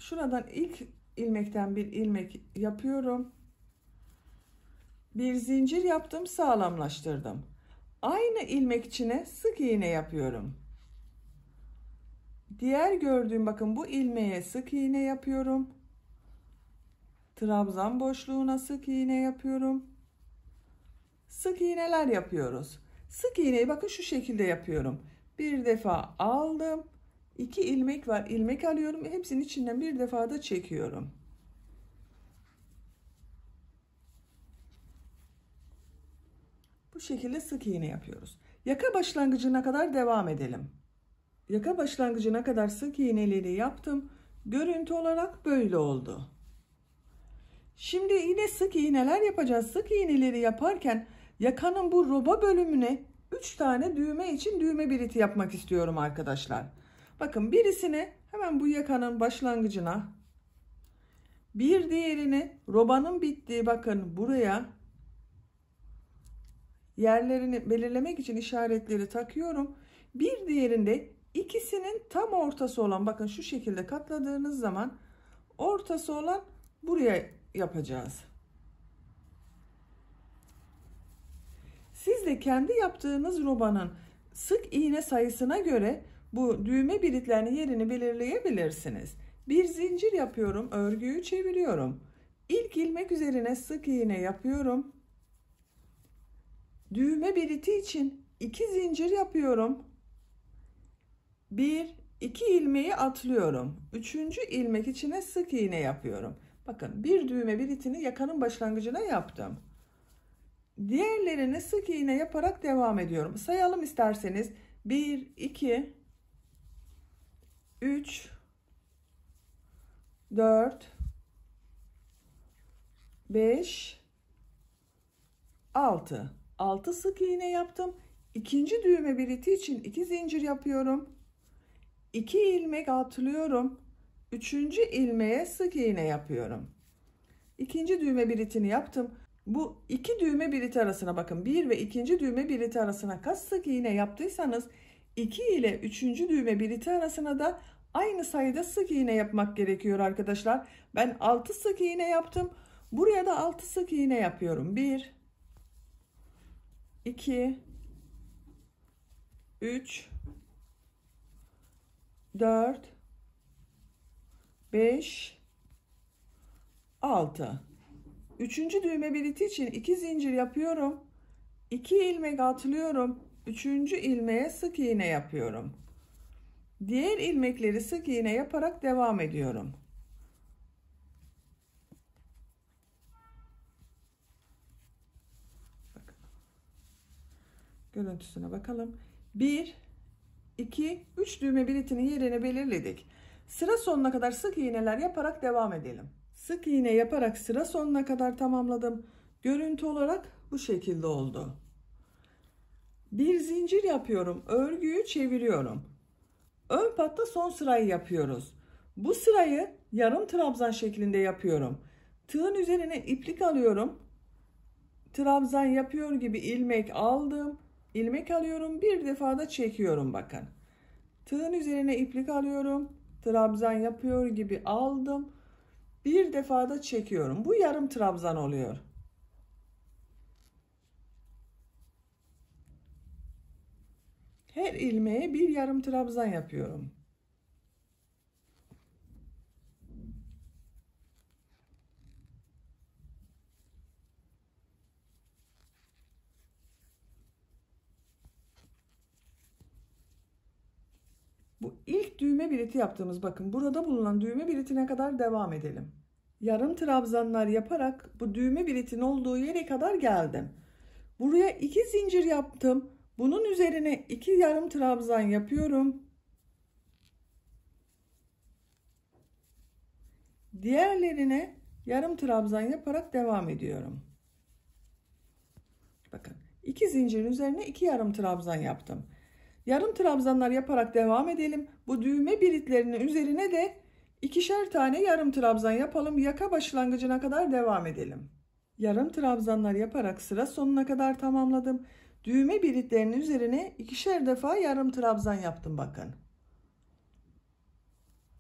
şuradan ilk ilmekten bir ilmek yapıyorum. Bir zincir yaptım, sağlamlaştırdım. Aynı ilmek içine sık iğne yapıyorum. Diğer gördüğüm bakın bu ilmeğe sık iğne yapıyorum. Trabzan boşluğuna sık iğne yapıyorum. Sık iğneler yapıyoruz. Sık iğneyi bakın şu şekilde yapıyorum. Bir defa aldım. 2 ilmek var. ilmek alıyorum. Hepsinin içinden bir defada çekiyorum. Bu şekilde sık iğne yapıyoruz. Yaka başlangıcına kadar devam edelim. Yaka başlangıcına kadar sık iğneleri yaptım. Görüntü olarak böyle oldu. Şimdi yine sık iğneler yapacağız. Sık iğneleri yaparken yakanın bu roba bölümüne 3 tane düğme için düğme biriti yapmak istiyorum arkadaşlar. Bakın birisini hemen bu yakanın başlangıcına bir diğerini robanın bittiği bakın buraya yerlerini belirlemek için işaretleri takıyorum. Bir diğerinde ikisinin tam ortası olan bakın şu şekilde katladığınız zaman ortası olan buraya yapacağız. Siz de kendi yaptığınız robanın sık iğne sayısına göre bu düğme biritlerinin yerini belirleyebilirsiniz. Bir zincir yapıyorum. Örgüyü çeviriyorum. İlk ilmek üzerine sık iğne yapıyorum. Düğme biriti için iki zincir yapıyorum. Bir, iki ilmeği atlıyorum. Üçüncü ilmek içine sık iğne yapıyorum. Bakın bir düğme biritini yakanın başlangıcına yaptım. Diğerlerini sık iğne yaparak devam ediyorum. Sayalım isterseniz. 1, 2, 3 4 5 6 6 sık iğne yaptım. İkinci düğme biriti için 2 zincir yapıyorum. 2 ilmek atlıyorum. Üçüncü ilmeğe sık iğne yapıyorum. İkinci düğme biritini yaptım. Bu iki düğme biriti arasına bakın. Bir ve ikinci düğme biriti arasına kaç sık iğne yaptıysanız 2 ile üçüncü düğme biriti arasına da aynı sayıda sık iğne yapmak gerekiyor arkadaşlar. Ben 6 sık iğne yaptım. Buraya da 6 sık iğne yapıyorum. 1 2 3 4 5 6 Üçüncü düğme bileti için 2 zincir yapıyorum. 2 ilmek atlıyorum. Üçüncü ilmeğe sık iğne yapıyorum. Diğer ilmekleri sık iğne yaparak devam ediyorum. Görüntüsüne bakalım. 1 2 3 düğme biletinin yerini belirledik. Sıra sonuna kadar sık iğneler yaparak devam edelim. Sık iğne yaparak sıra sonuna kadar tamamladım. Görüntü olarak bu şekilde oldu. Bir zincir yapıyorum. Örgüyü çeviriyorum. Ön patta son sırayı yapıyoruz. Bu sırayı yarım trabzan şeklinde yapıyorum. Tığın üzerine iplik alıyorum. Trabzan yapıyor gibi ilmek aldım. ilmek alıyorum. Bir defada çekiyorum bakın. Tığın üzerine iplik alıyorum. Trabzan yapıyor gibi aldım. Bir defada çekiyorum. Bu yarım trabzan oluyor. Her ilmeğe bir yarım trabzan yapıyorum. Bu ilk düğme biriti yaptığımız bakın burada bulunan düğme biritine kadar devam edelim. Yarım trabzanlar yaparak bu düğme biritin olduğu yere kadar geldim. Buraya iki zincir yaptım. Bunun üzerine iki yarım trabzan yapıyorum. Diğerlerine yarım trabzan yaparak devam ediyorum. Bakın iki zincirin üzerine iki yarım trabzan yaptım. Yarım trabzanlar yaparak devam edelim. Bu düğme biritlerinin üzerine de ikişer tane yarım trabzan yapalım. Yaka başlangıcına kadar devam edelim. Yarım trabzanlar yaparak sıra sonuna kadar tamamladım. Düğme birliklerinin üzerine ikişer defa yarım trabzan yaptım bakın.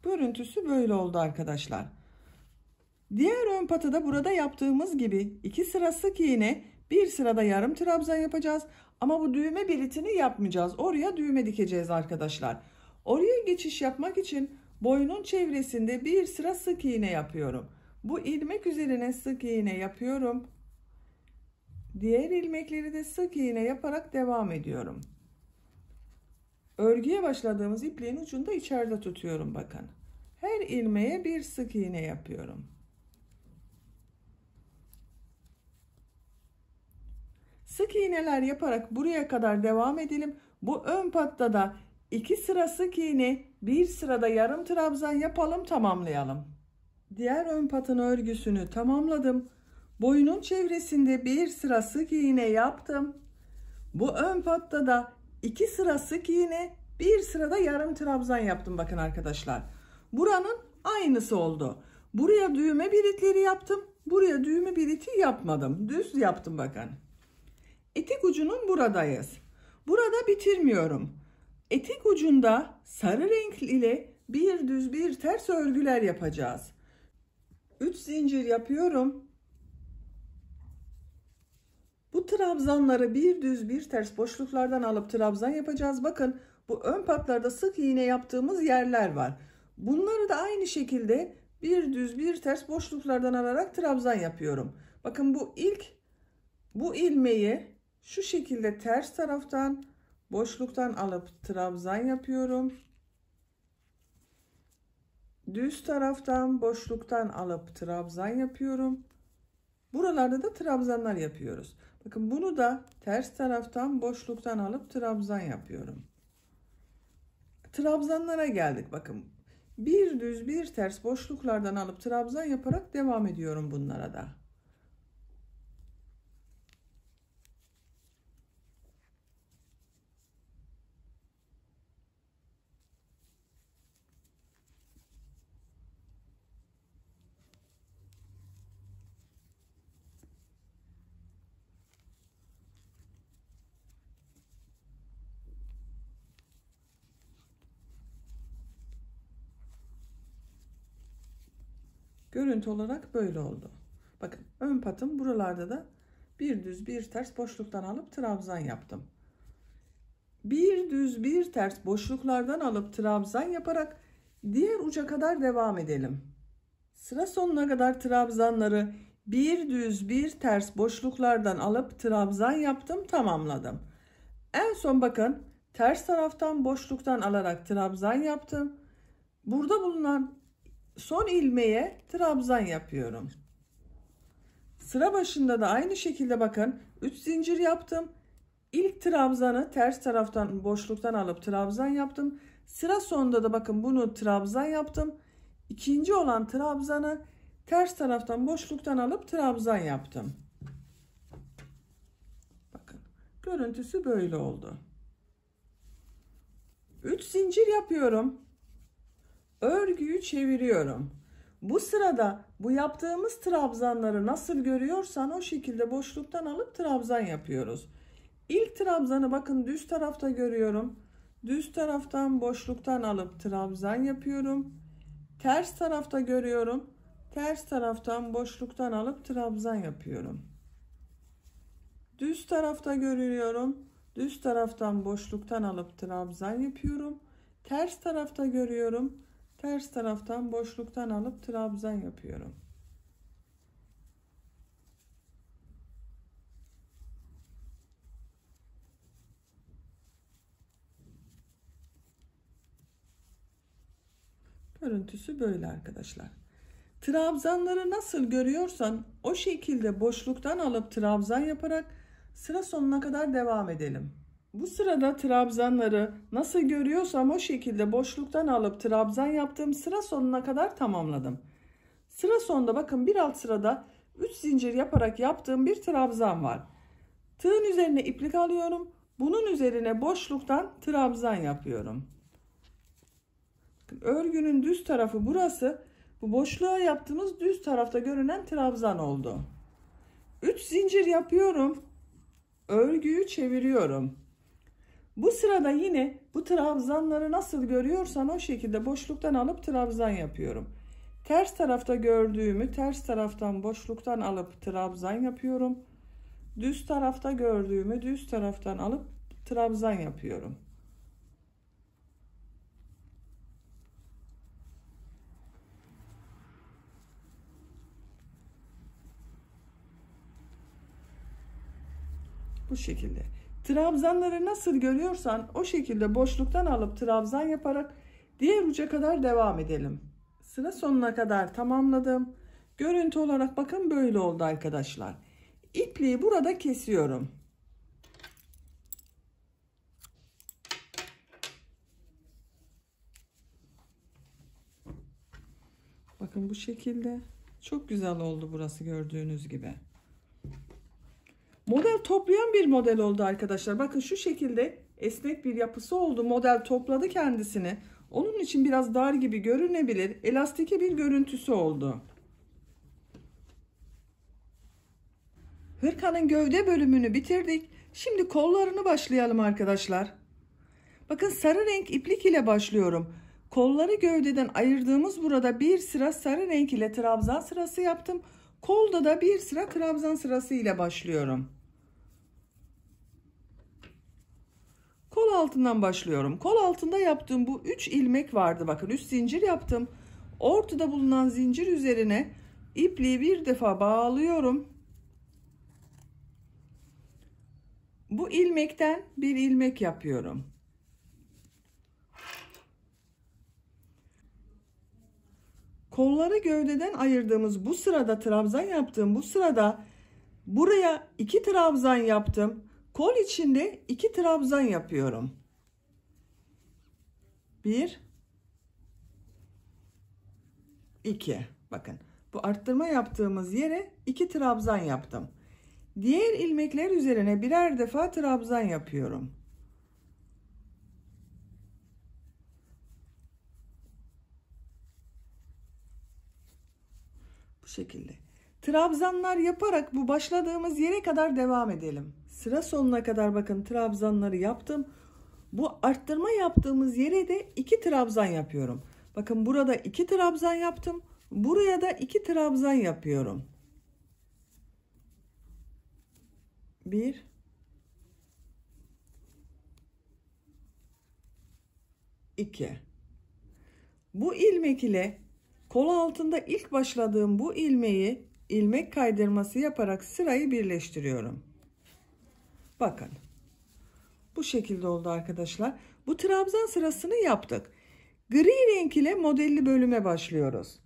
Görüntüsü böyle oldu arkadaşlar. Diğer ön patada burada yaptığımız gibi iki sıra sık iğne bir sırada yarım trabzan yapacağız. Ama bu düğme biritini yapmayacağız. Oraya düğme dikeceğiz arkadaşlar. Oraya geçiş yapmak için boyunun çevresinde bir sıra sık iğne yapıyorum. Bu ilmek üzerine sık iğne yapıyorum. Diğer ilmekleri de sık iğne yaparak devam ediyorum. Örgüye başladığımız ipliğin ucunu da içeride tutuyorum bakın. Her ilmeğe bir sık iğne yapıyorum. Sık iğneler yaparak buraya kadar devam edelim. Bu ön patta da 2 sıra sık iğne, 1 sırada yarım trabzan yapalım tamamlayalım. Diğer ön patın örgüsünü tamamladım. Boyunun çevresinde bir sıra sık iğne yaptım. Bu ön patta da iki sıra sık iğne, bir sırada yarım trabzan yaptım bakın arkadaşlar. Buranın aynısı oldu. Buraya düğme biritleri yaptım. Buraya düğme biriti yapmadım. Düz yaptım bakın. Etik ucunun buradayız. Burada bitirmiyorum. Etik ucunda sarı renkli ile bir düz bir ters örgüler yapacağız. 3 zincir yapıyorum. Bu trabzanları bir düz bir ters boşluklardan alıp trabzan yapacağız. Bakın bu ön patlarda sık iğne yaptığımız yerler var. Bunları da aynı şekilde bir düz bir ters boşluklardan alarak trabzan yapıyorum. Bakın bu ilk bu ilmeği şu şekilde ters taraftan boşluktan alıp trabzan yapıyorum. Düz taraftan boşluktan alıp trabzan yapıyorum. Buralarda da trabzanlar yapıyoruz. Bakın bunu da ters taraftan boşluktan alıp trabzan yapıyorum. Trabzanlara geldik bakın. Bir düz bir ters boşluklardan alıp trabzan yaparak devam ediyorum bunlara da. görüntü olarak böyle oldu. Bakın ön patım buralarda da bir düz bir ters boşluktan alıp trabzan yaptım. Bir düz bir ters boşluklardan alıp trabzan yaparak diğer uca kadar devam edelim. Sıra sonuna kadar trabzanları bir düz bir ters boşluklardan alıp trabzan yaptım tamamladım. En son bakın ters taraftan boşluktan alarak trabzan yaptım. Burada bulunan son ilmeğe trabzan yapıyorum. Sıra başında da aynı şekilde bakın 3 zincir yaptım. İlk trabzanı ters taraftan boşluktan alıp trabzan yaptım. Sıra sonunda da bakın bunu trabzan yaptım. İkinci olan trabzanı ters taraftan boşluktan alıp trabzan yaptım. Bakın görüntüsü böyle oldu. 3 zincir yapıyorum örgüyü çeviriyorum. Bu sırada bu yaptığımız trabzanları nasıl görüyorsan o şekilde boşluktan alıp trabzan yapıyoruz. İlk trabzanı bakın düz tarafta görüyorum. Düz taraftan boşluktan alıp trabzan yapıyorum. Ters tarafta görüyorum. Ters taraftan boşluktan alıp trabzan yapıyorum. Düz tarafta görüyorum. Düz taraftan boşluktan alıp trabzan yapıyorum. Ters tarafta görüyorum ters taraftan boşluktan alıp trabzan yapıyorum. Görüntüsü böyle arkadaşlar. Trabzanları nasıl görüyorsan o şekilde boşluktan alıp trabzan yaparak sıra sonuna kadar devam edelim. Bu sırada trabzanları nasıl görüyorsam o şekilde boşluktan alıp trabzan yaptım. Sıra sonuna kadar tamamladım. Sıra sonunda bakın bir alt sırada 3 zincir yaparak yaptığım bir trabzan var. Tığın üzerine iplik alıyorum. Bunun üzerine boşluktan trabzan yapıyorum. Örgünün düz tarafı burası. Bu boşluğa yaptığımız düz tarafta görünen trabzan oldu. 3 zincir yapıyorum. Örgüyü çeviriyorum. Bu sırada yine bu trabzanları nasıl görüyorsan o şekilde boşluktan alıp trabzan yapıyorum. Ters tarafta gördüğümü ters taraftan boşluktan alıp trabzan yapıyorum. Düz tarafta gördüğümü düz taraftan alıp trabzan yapıyorum. Bu şekilde. Trabzanları nasıl görüyorsan o şekilde boşluktan alıp trabzan yaparak diğer uca kadar devam edelim. Sıra sonuna kadar tamamladım. Görüntü olarak bakın böyle oldu arkadaşlar. İpliği burada kesiyorum. Bakın bu şekilde. Çok güzel oldu burası gördüğünüz gibi. Model toplayan bir model oldu arkadaşlar. Bakın şu şekilde esnek bir yapısı oldu. Model topladı kendisini. Onun için biraz dar gibi görünebilir. Elastiki bir görüntüsü oldu. Hırkanın gövde bölümünü bitirdik. Şimdi kollarını başlayalım arkadaşlar. Bakın sarı renk iplik ile başlıyorum. Kolları gövdeden ayırdığımız burada bir sıra sarı renk ile trabzan sırası yaptım. Kolda da bir sıra trabzan sırası ile başlıyorum. Kol altından başlıyorum. Kol altında yaptığım bu 3 ilmek vardı. Bakın üst zincir yaptım. Ortada bulunan zincir üzerine ipliği bir defa bağlıyorum. Bu ilmekten bir ilmek yapıyorum. Kolları gövdeden ayırdığımız bu sırada trabzan yaptığım bu sırada buraya iki trabzan yaptım. Kol içinde iki trabzan yapıyorum. Bir, iki. Bakın bu arttırma yaptığımız yere iki trabzan yaptım. Diğer ilmekler üzerine birer defa trabzan yapıyorum. Bu şekilde. Trabzanlar yaparak bu başladığımız yere kadar devam edelim. Sıra sonuna kadar bakın trabzanları yaptım. Bu arttırma yaptığımız yere de iki trabzan yapıyorum. Bakın burada iki trabzan yaptım. Buraya da iki trabzan yapıyorum. Bir. iki. Bu ilmek ile kol altında ilk başladığım bu ilmeği ilmek kaydırması yaparak sırayı birleştiriyorum. Bakın. Bu şekilde oldu arkadaşlar. Bu trabzan sırasını yaptık. Gri renk ile modelli bölüme başlıyoruz.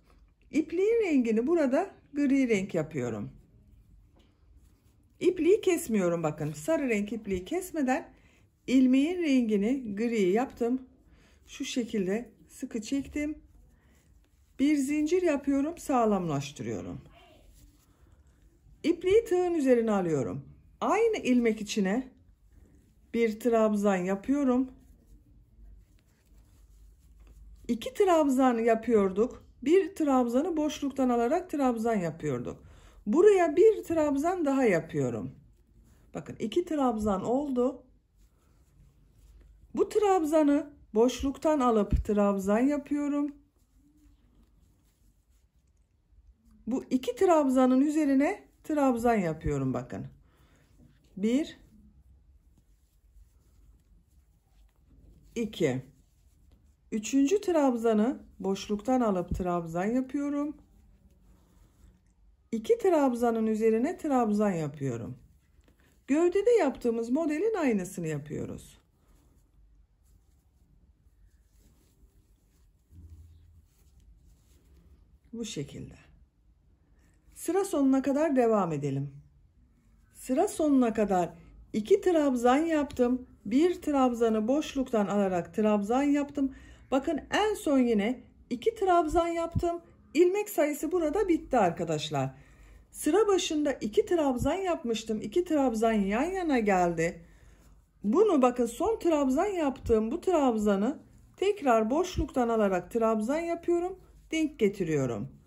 İpliğin rengini burada gri renk yapıyorum. İpliği kesmiyorum bakın. Sarı renk ipliği kesmeden ilmeğin rengini gri yaptım. Şu şekilde sıkı çektim. Bir zincir yapıyorum, sağlamlaştırıyorum. İpliği tığın üzerine alıyorum aynı ilmek içine bir trabzan yapıyorum. İki trabzan yapıyorduk. Bir trabzanı boşluktan alarak trabzan yapıyorduk. Buraya bir trabzan daha yapıyorum. Bakın iki trabzan oldu. Bu trabzanı boşluktan alıp trabzan yapıyorum. Bu iki trabzanın üzerine trabzan yapıyorum bakın. 1 2 Üçüncü trabzanı boşluktan alıp trabzan yapıyorum. İki trabzanın üzerine trabzan yapıyorum. Gövdede yaptığımız modelin aynısını yapıyoruz. Bu şekilde. Sıra sonuna kadar devam edelim. Sıra sonuna kadar 2 trabzan yaptım. 1 trabzanı boşluktan alarak trabzan yaptım. Bakın en son yine 2 trabzan yaptım. İlmek sayısı burada bitti arkadaşlar. Sıra başında 2 trabzan yapmıştım. 2 trabzan yan yana geldi. Bunu bakın son trabzan yaptığım bu trabzanı tekrar boşluktan alarak trabzan yapıyorum. Denk getiriyorum.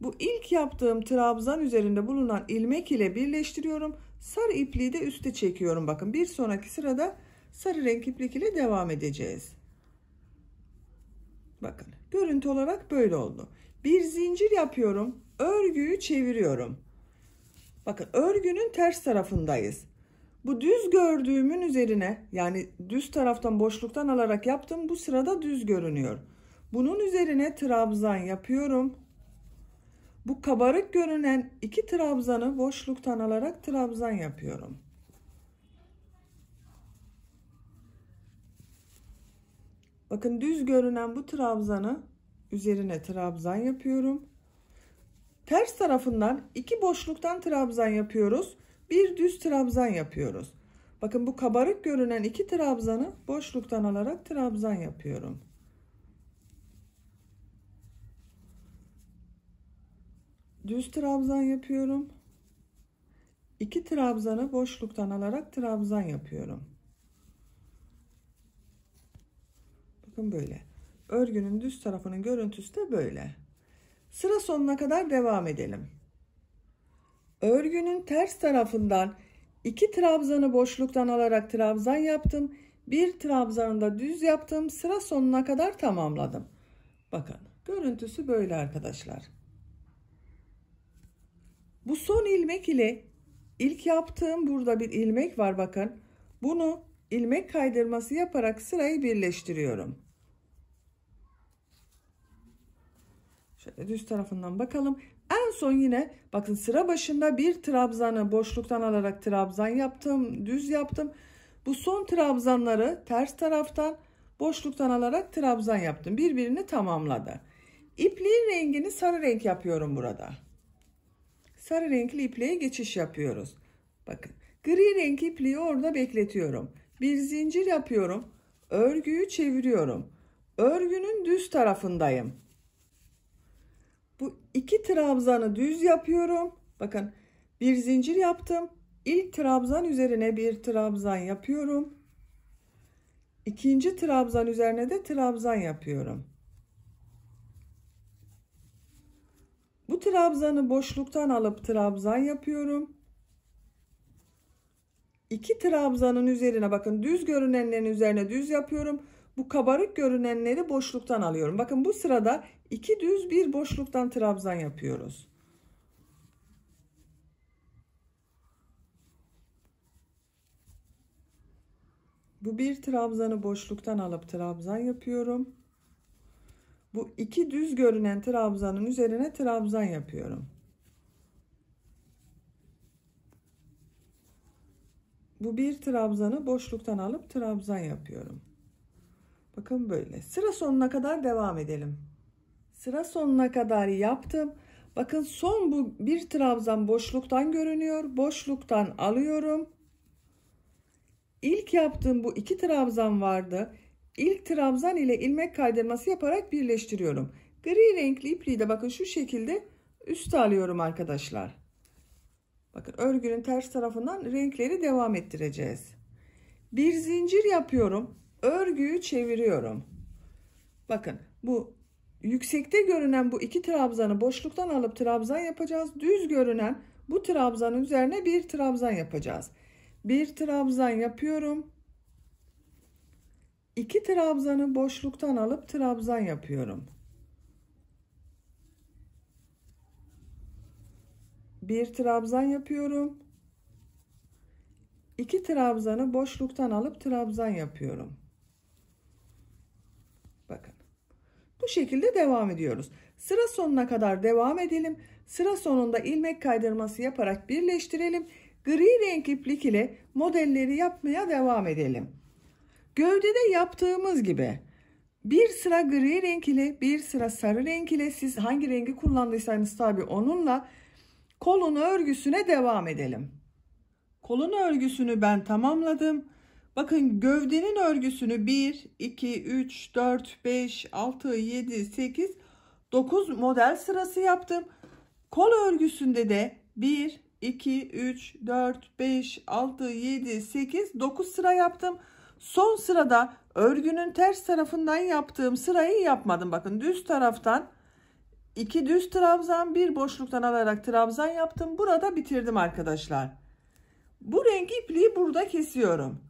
Bu ilk yaptığım trabzan üzerinde bulunan ilmek ile birleştiriyorum. Sarı ipliği de üste çekiyorum. Bakın bir sonraki sırada sarı renk iplik ile devam edeceğiz. Bakın görüntü olarak böyle oldu. Bir zincir yapıyorum. Örgüyü çeviriyorum. Bakın örgünün ters tarafındayız. Bu düz gördüğümün üzerine yani düz taraftan boşluktan alarak yaptım. Bu sırada düz görünüyor. Bunun üzerine trabzan yapıyorum. Bu kabarık görünen iki trabzanı boşluktan alarak trabzan yapıyorum. Bakın düz görünen bu trabzanı üzerine trabzan yapıyorum. Ters tarafından iki boşluktan trabzan yapıyoruz. Bir düz trabzan yapıyoruz. Bakın bu kabarık görünen iki trabzanı boşluktan alarak trabzan yapıyorum. düz trabzan yapıyorum. 2 trabzanı boşluktan alarak trabzan yapıyorum. Bakın böyle. Örgünün düz tarafının görüntüsü de böyle. Sıra sonuna kadar devam edelim. Örgünün ters tarafından 2 trabzanı boşluktan alarak trabzan yaptım. Bir trabzanı da düz yaptım. Sıra sonuna kadar tamamladım. Bakın görüntüsü böyle arkadaşlar. Bu son ilmek ile ilk yaptığım burada bir ilmek var bakın. Bunu ilmek kaydırması yaparak sırayı birleştiriyorum. Şöyle düz tarafından bakalım. En son yine bakın sıra başında bir trabzanı boşluktan alarak trabzan yaptım. Düz yaptım. Bu son trabzanları ters taraftan boşluktan alarak trabzan yaptım. Birbirini tamamladı. İpliğin rengini sarı renk yapıyorum burada sarı renkli ipliğe geçiş yapıyoruz. Bakın gri renk ipliği orada bekletiyorum. Bir zincir yapıyorum. Örgüyü çeviriyorum. Örgünün düz tarafındayım. Bu iki trabzanı düz yapıyorum. Bakın bir zincir yaptım. İlk trabzan üzerine bir trabzan yapıyorum. İkinci trabzan üzerine de trabzan yapıyorum. Bu trabzanı boşluktan alıp trabzan yapıyorum. İki trabzanın üzerine bakın düz görünenlerin üzerine düz yapıyorum. Bu kabarık görünenleri boşluktan alıyorum. Bakın bu sırada iki düz bir boşluktan trabzan yapıyoruz. Bu bir trabzanı boşluktan alıp trabzan yapıyorum bu iki düz görünen trabzanın üzerine trabzan yapıyorum. Bu bir trabzanı boşluktan alıp trabzan yapıyorum. Bakın böyle. Sıra sonuna kadar devam edelim. Sıra sonuna kadar yaptım. Bakın son bu bir trabzan boşluktan görünüyor. Boşluktan alıyorum. İlk yaptığım bu iki trabzan vardı ilk trabzan ile ilmek kaydırması yaparak birleştiriyorum. Gri renkli ipliği de bakın şu şekilde üste alıyorum arkadaşlar. Bakın örgünün ters tarafından renkleri devam ettireceğiz. Bir zincir yapıyorum. Örgüyü çeviriyorum. Bakın bu yüksekte görünen bu iki trabzanı boşluktan alıp trabzan yapacağız. Düz görünen bu trabzanın üzerine bir trabzan yapacağız. Bir trabzan yapıyorum. 2 trabzanı boşluktan alıp trabzan yapıyorum. Bir trabzan yapıyorum. 2 trabzanı boşluktan alıp trabzan yapıyorum. Bakın. Bu şekilde devam ediyoruz. Sıra sonuna kadar devam edelim. Sıra sonunda ilmek kaydırması yaparak birleştirelim. Gri renk iplik ile modelleri yapmaya devam edelim. Gövdede yaptığımız gibi bir sıra gri renk ile bir sıra sarı renk ile siz hangi rengi kullandıysanız tabi onunla kolun örgüsüne devam edelim. Kolun örgüsünü ben tamamladım. Bakın gövdenin örgüsünü 1, 2, 3, 4, 5, 6, 7, 8, 9 model sırası yaptım. Kol örgüsünde de 1, 2, 3, 4, 5, 6, 7, 8, 9 sıra yaptım. Son sırada örgünün ters tarafından yaptığım sırayı yapmadım. Bakın düz taraftan iki düz trabzan bir boşluktan alarak trabzan yaptım. Burada bitirdim arkadaşlar. Bu renk ipliği burada kesiyorum.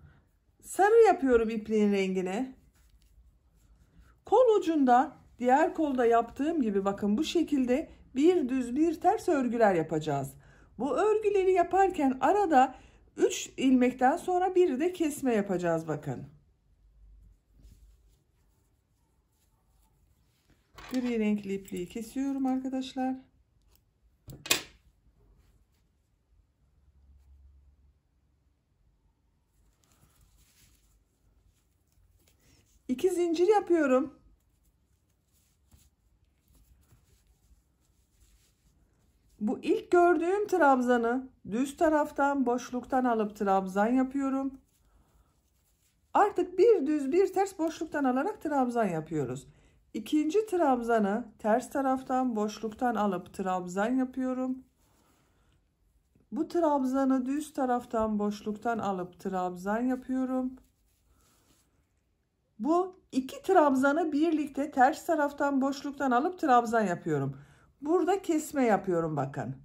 Sarı yapıyorum ipliğin rengine. Kol ucunda diğer kolda yaptığım gibi bakın bu şekilde bir düz bir ters örgüler yapacağız. Bu örgüleri yaparken arada 3 ilmekten sonra bir de kesme yapacağız bakın. Gri renkli ipliği kesiyorum arkadaşlar. İki zincir yapıyorum. Bu ilk gördüğüm trabzanı düz taraftan boşluktan alıp trabzan yapıyorum. Artık bir düz bir ters boşluktan alarak trabzan yapıyoruz. İkinci trabzanı ters taraftan boşluktan alıp trabzan yapıyorum. Bu trabzanı düz taraftan boşluktan alıp trabzan yapıyorum. Bu iki trabzanı birlikte ters taraftan boşluktan alıp trabzan yapıyorum. Burada kesme yapıyorum bakın.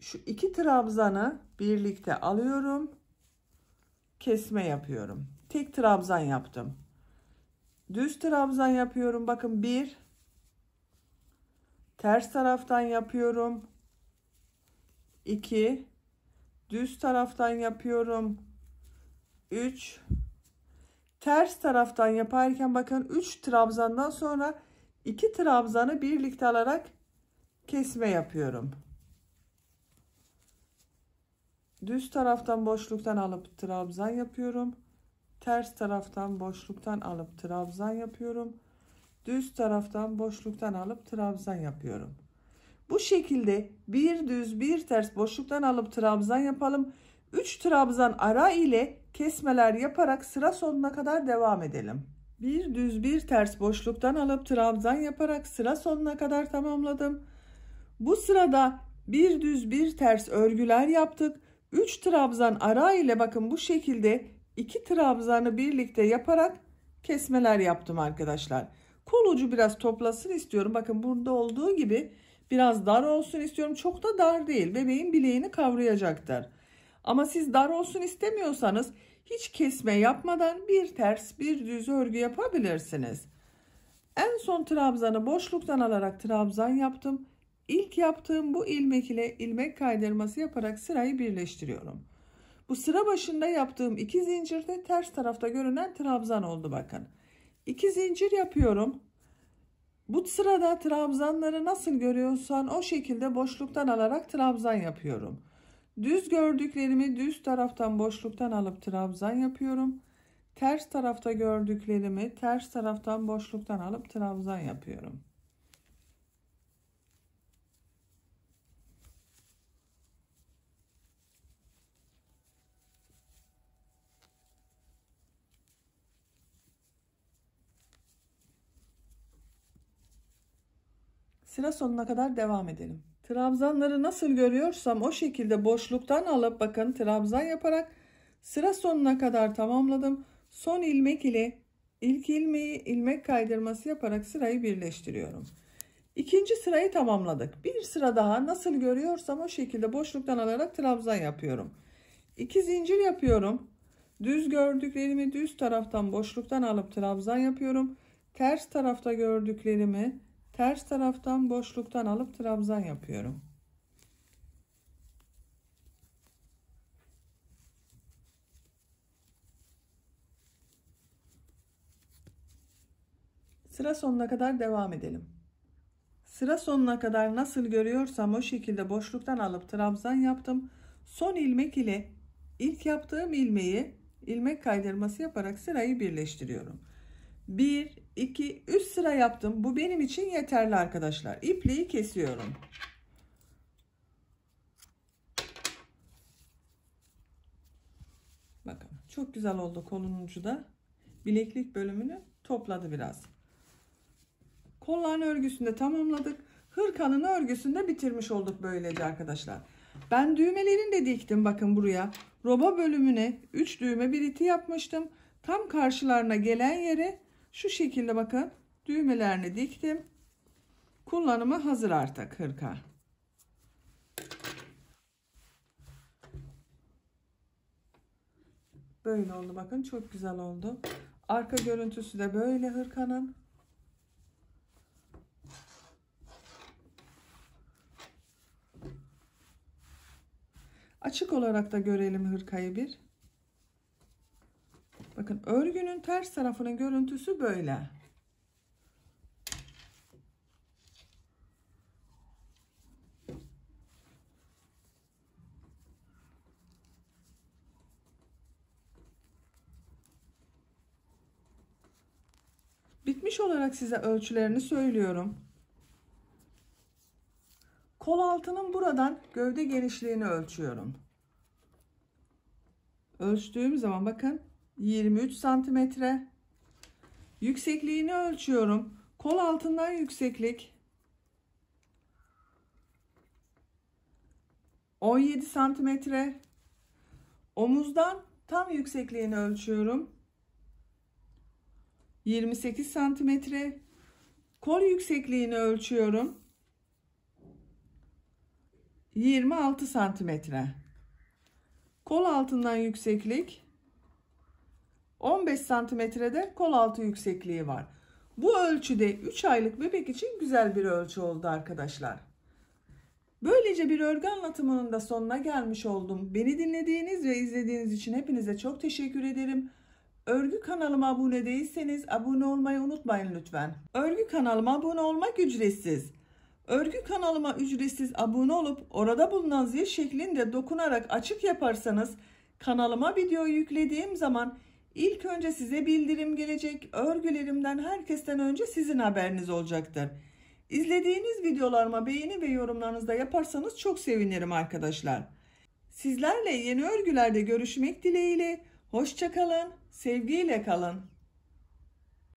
Şu iki trabzanı birlikte alıyorum. Kesme yapıyorum. Tek trabzan yaptım. Düz trabzan yapıyorum. Bakın bir. Ters taraftan yapıyorum. 2 düz taraftan yapıyorum üç. ters taraftan yaparken bakın 3 trabzandan sonra 2 trabzanı birlikte alarak kesme yapıyorum. Düz taraftan boşluktan alıp trabzan yapıyorum. Ters taraftan boşluktan alıp trabzan yapıyorum. Düz taraftan boşluktan alıp trabzan yapıyorum. Bu şekilde bir düz bir ters boşluktan alıp trabzan yapalım. 3 trabzan ara ile kesmeler yaparak sıra sonuna kadar devam edelim. Bir düz bir ters boşluktan alıp trabzan yaparak sıra sonuna kadar tamamladım. Bu sırada bir düz bir ters örgüler yaptık. 3 trabzan ara ile bakın bu şekilde 2 trabzanı birlikte yaparak kesmeler yaptım arkadaşlar. Kol ucu biraz toplasın istiyorum. Bakın burada olduğu gibi biraz dar olsun istiyorum. Çok da dar değil. Bebeğin bileğini kavrayacaktır. Ama siz dar olsun istemiyorsanız hiç kesme yapmadan bir ters bir düz örgü yapabilirsiniz. En son trabzanı boşluktan alarak trabzan yaptım. İlk yaptığım bu ilmek ile ilmek kaydırması yaparak sırayı birleştiriyorum. Bu sıra başında yaptığım iki zincirde ters tarafta görünen trabzan oldu bakın. İki zincir yapıyorum. Bu sırada trabzanları nasıl görüyorsan o şekilde boşluktan alarak trabzan yapıyorum. Düz gördüklerimi düz taraftan boşluktan alıp trabzan yapıyorum. Ters tarafta gördüklerimi ters taraftan boşluktan alıp trabzan yapıyorum. sıra sonuna kadar devam edelim. Trabzanları nasıl görüyorsam o şekilde boşluktan alıp bakın trabzan yaparak sıra sonuna kadar tamamladım. Son ilmek ile ilk ilmeği ilmek kaydırması yaparak sırayı birleştiriyorum. İkinci sırayı tamamladık. Bir sıra daha nasıl görüyorsam o şekilde boşluktan alarak trabzan yapıyorum. İki zincir yapıyorum. Düz gördüklerimi düz taraftan boşluktan alıp trabzan yapıyorum. Ters tarafta gördüklerimi Ters taraftan boşluktan alıp trabzan yapıyorum. Sıra sonuna kadar devam edelim. Sıra sonuna kadar nasıl görüyorsam o şekilde boşluktan alıp trabzan yaptım. Son ilmek ile ilk yaptığım ilmeği ilmek kaydırması yaparak sırayı birleştiriyorum. 1 2, 3 sıra yaptım. Bu benim için yeterli arkadaşlar. İpliği kesiyorum. Bakın çok güzel oldu kolun da. Bileklik bölümünü topladı biraz. Kolların örgüsünü tamamladık. Hırkanın örgüsünü de bitirmiş olduk böylece arkadaşlar. Ben düğmelerini de diktim bakın buraya. Roba bölümüne 3 düğme bir iti yapmıştım. Tam karşılarına gelen yere şu şekilde bakın düğmelerini diktim. Kullanımı hazır artık hırka. Böyle oldu bakın çok güzel oldu. Arka görüntüsü de böyle hırkanın. Açık olarak da görelim hırkayı bir. Bakın örgünün ters tarafının görüntüsü böyle. Bitmiş olarak size ölçülerini söylüyorum. Kol altının buradan gövde genişliğini ölçüyorum. Ölçtüğüm zaman bakın 23 santimetre. Yüksekliğini ölçüyorum. Kol altından yükseklik 17 santimetre. Omuzdan tam yüksekliğini ölçüyorum. 28 santimetre. Kol yüksekliğini ölçüyorum. 26 santimetre. Kol altından yükseklik 15 santimetrede kol altı yüksekliği var. Bu ölçüde 3 aylık bebek için güzel bir ölçü oldu arkadaşlar. Böylece bir örgü anlatımının da sonuna gelmiş oldum. Beni dinlediğiniz ve izlediğiniz için hepinize çok teşekkür ederim. Örgü kanalıma abone değilseniz abone olmayı unutmayın lütfen. Örgü kanalıma abone olmak ücretsiz. Örgü kanalıma ücretsiz abone olup orada bulunan zil şeklinde dokunarak açık yaparsanız kanalıma video yüklediğim zaman İlk önce size bildirim gelecek. Örgülerimden herkesten önce sizin haberiniz olacaktır. İzlediğiniz videolarıma beğeni ve yorumlarınızda yaparsanız çok sevinirim arkadaşlar. Sizlerle yeni örgülerde görüşmek dileğiyle. Hoşçakalın, sevgiyle kalın.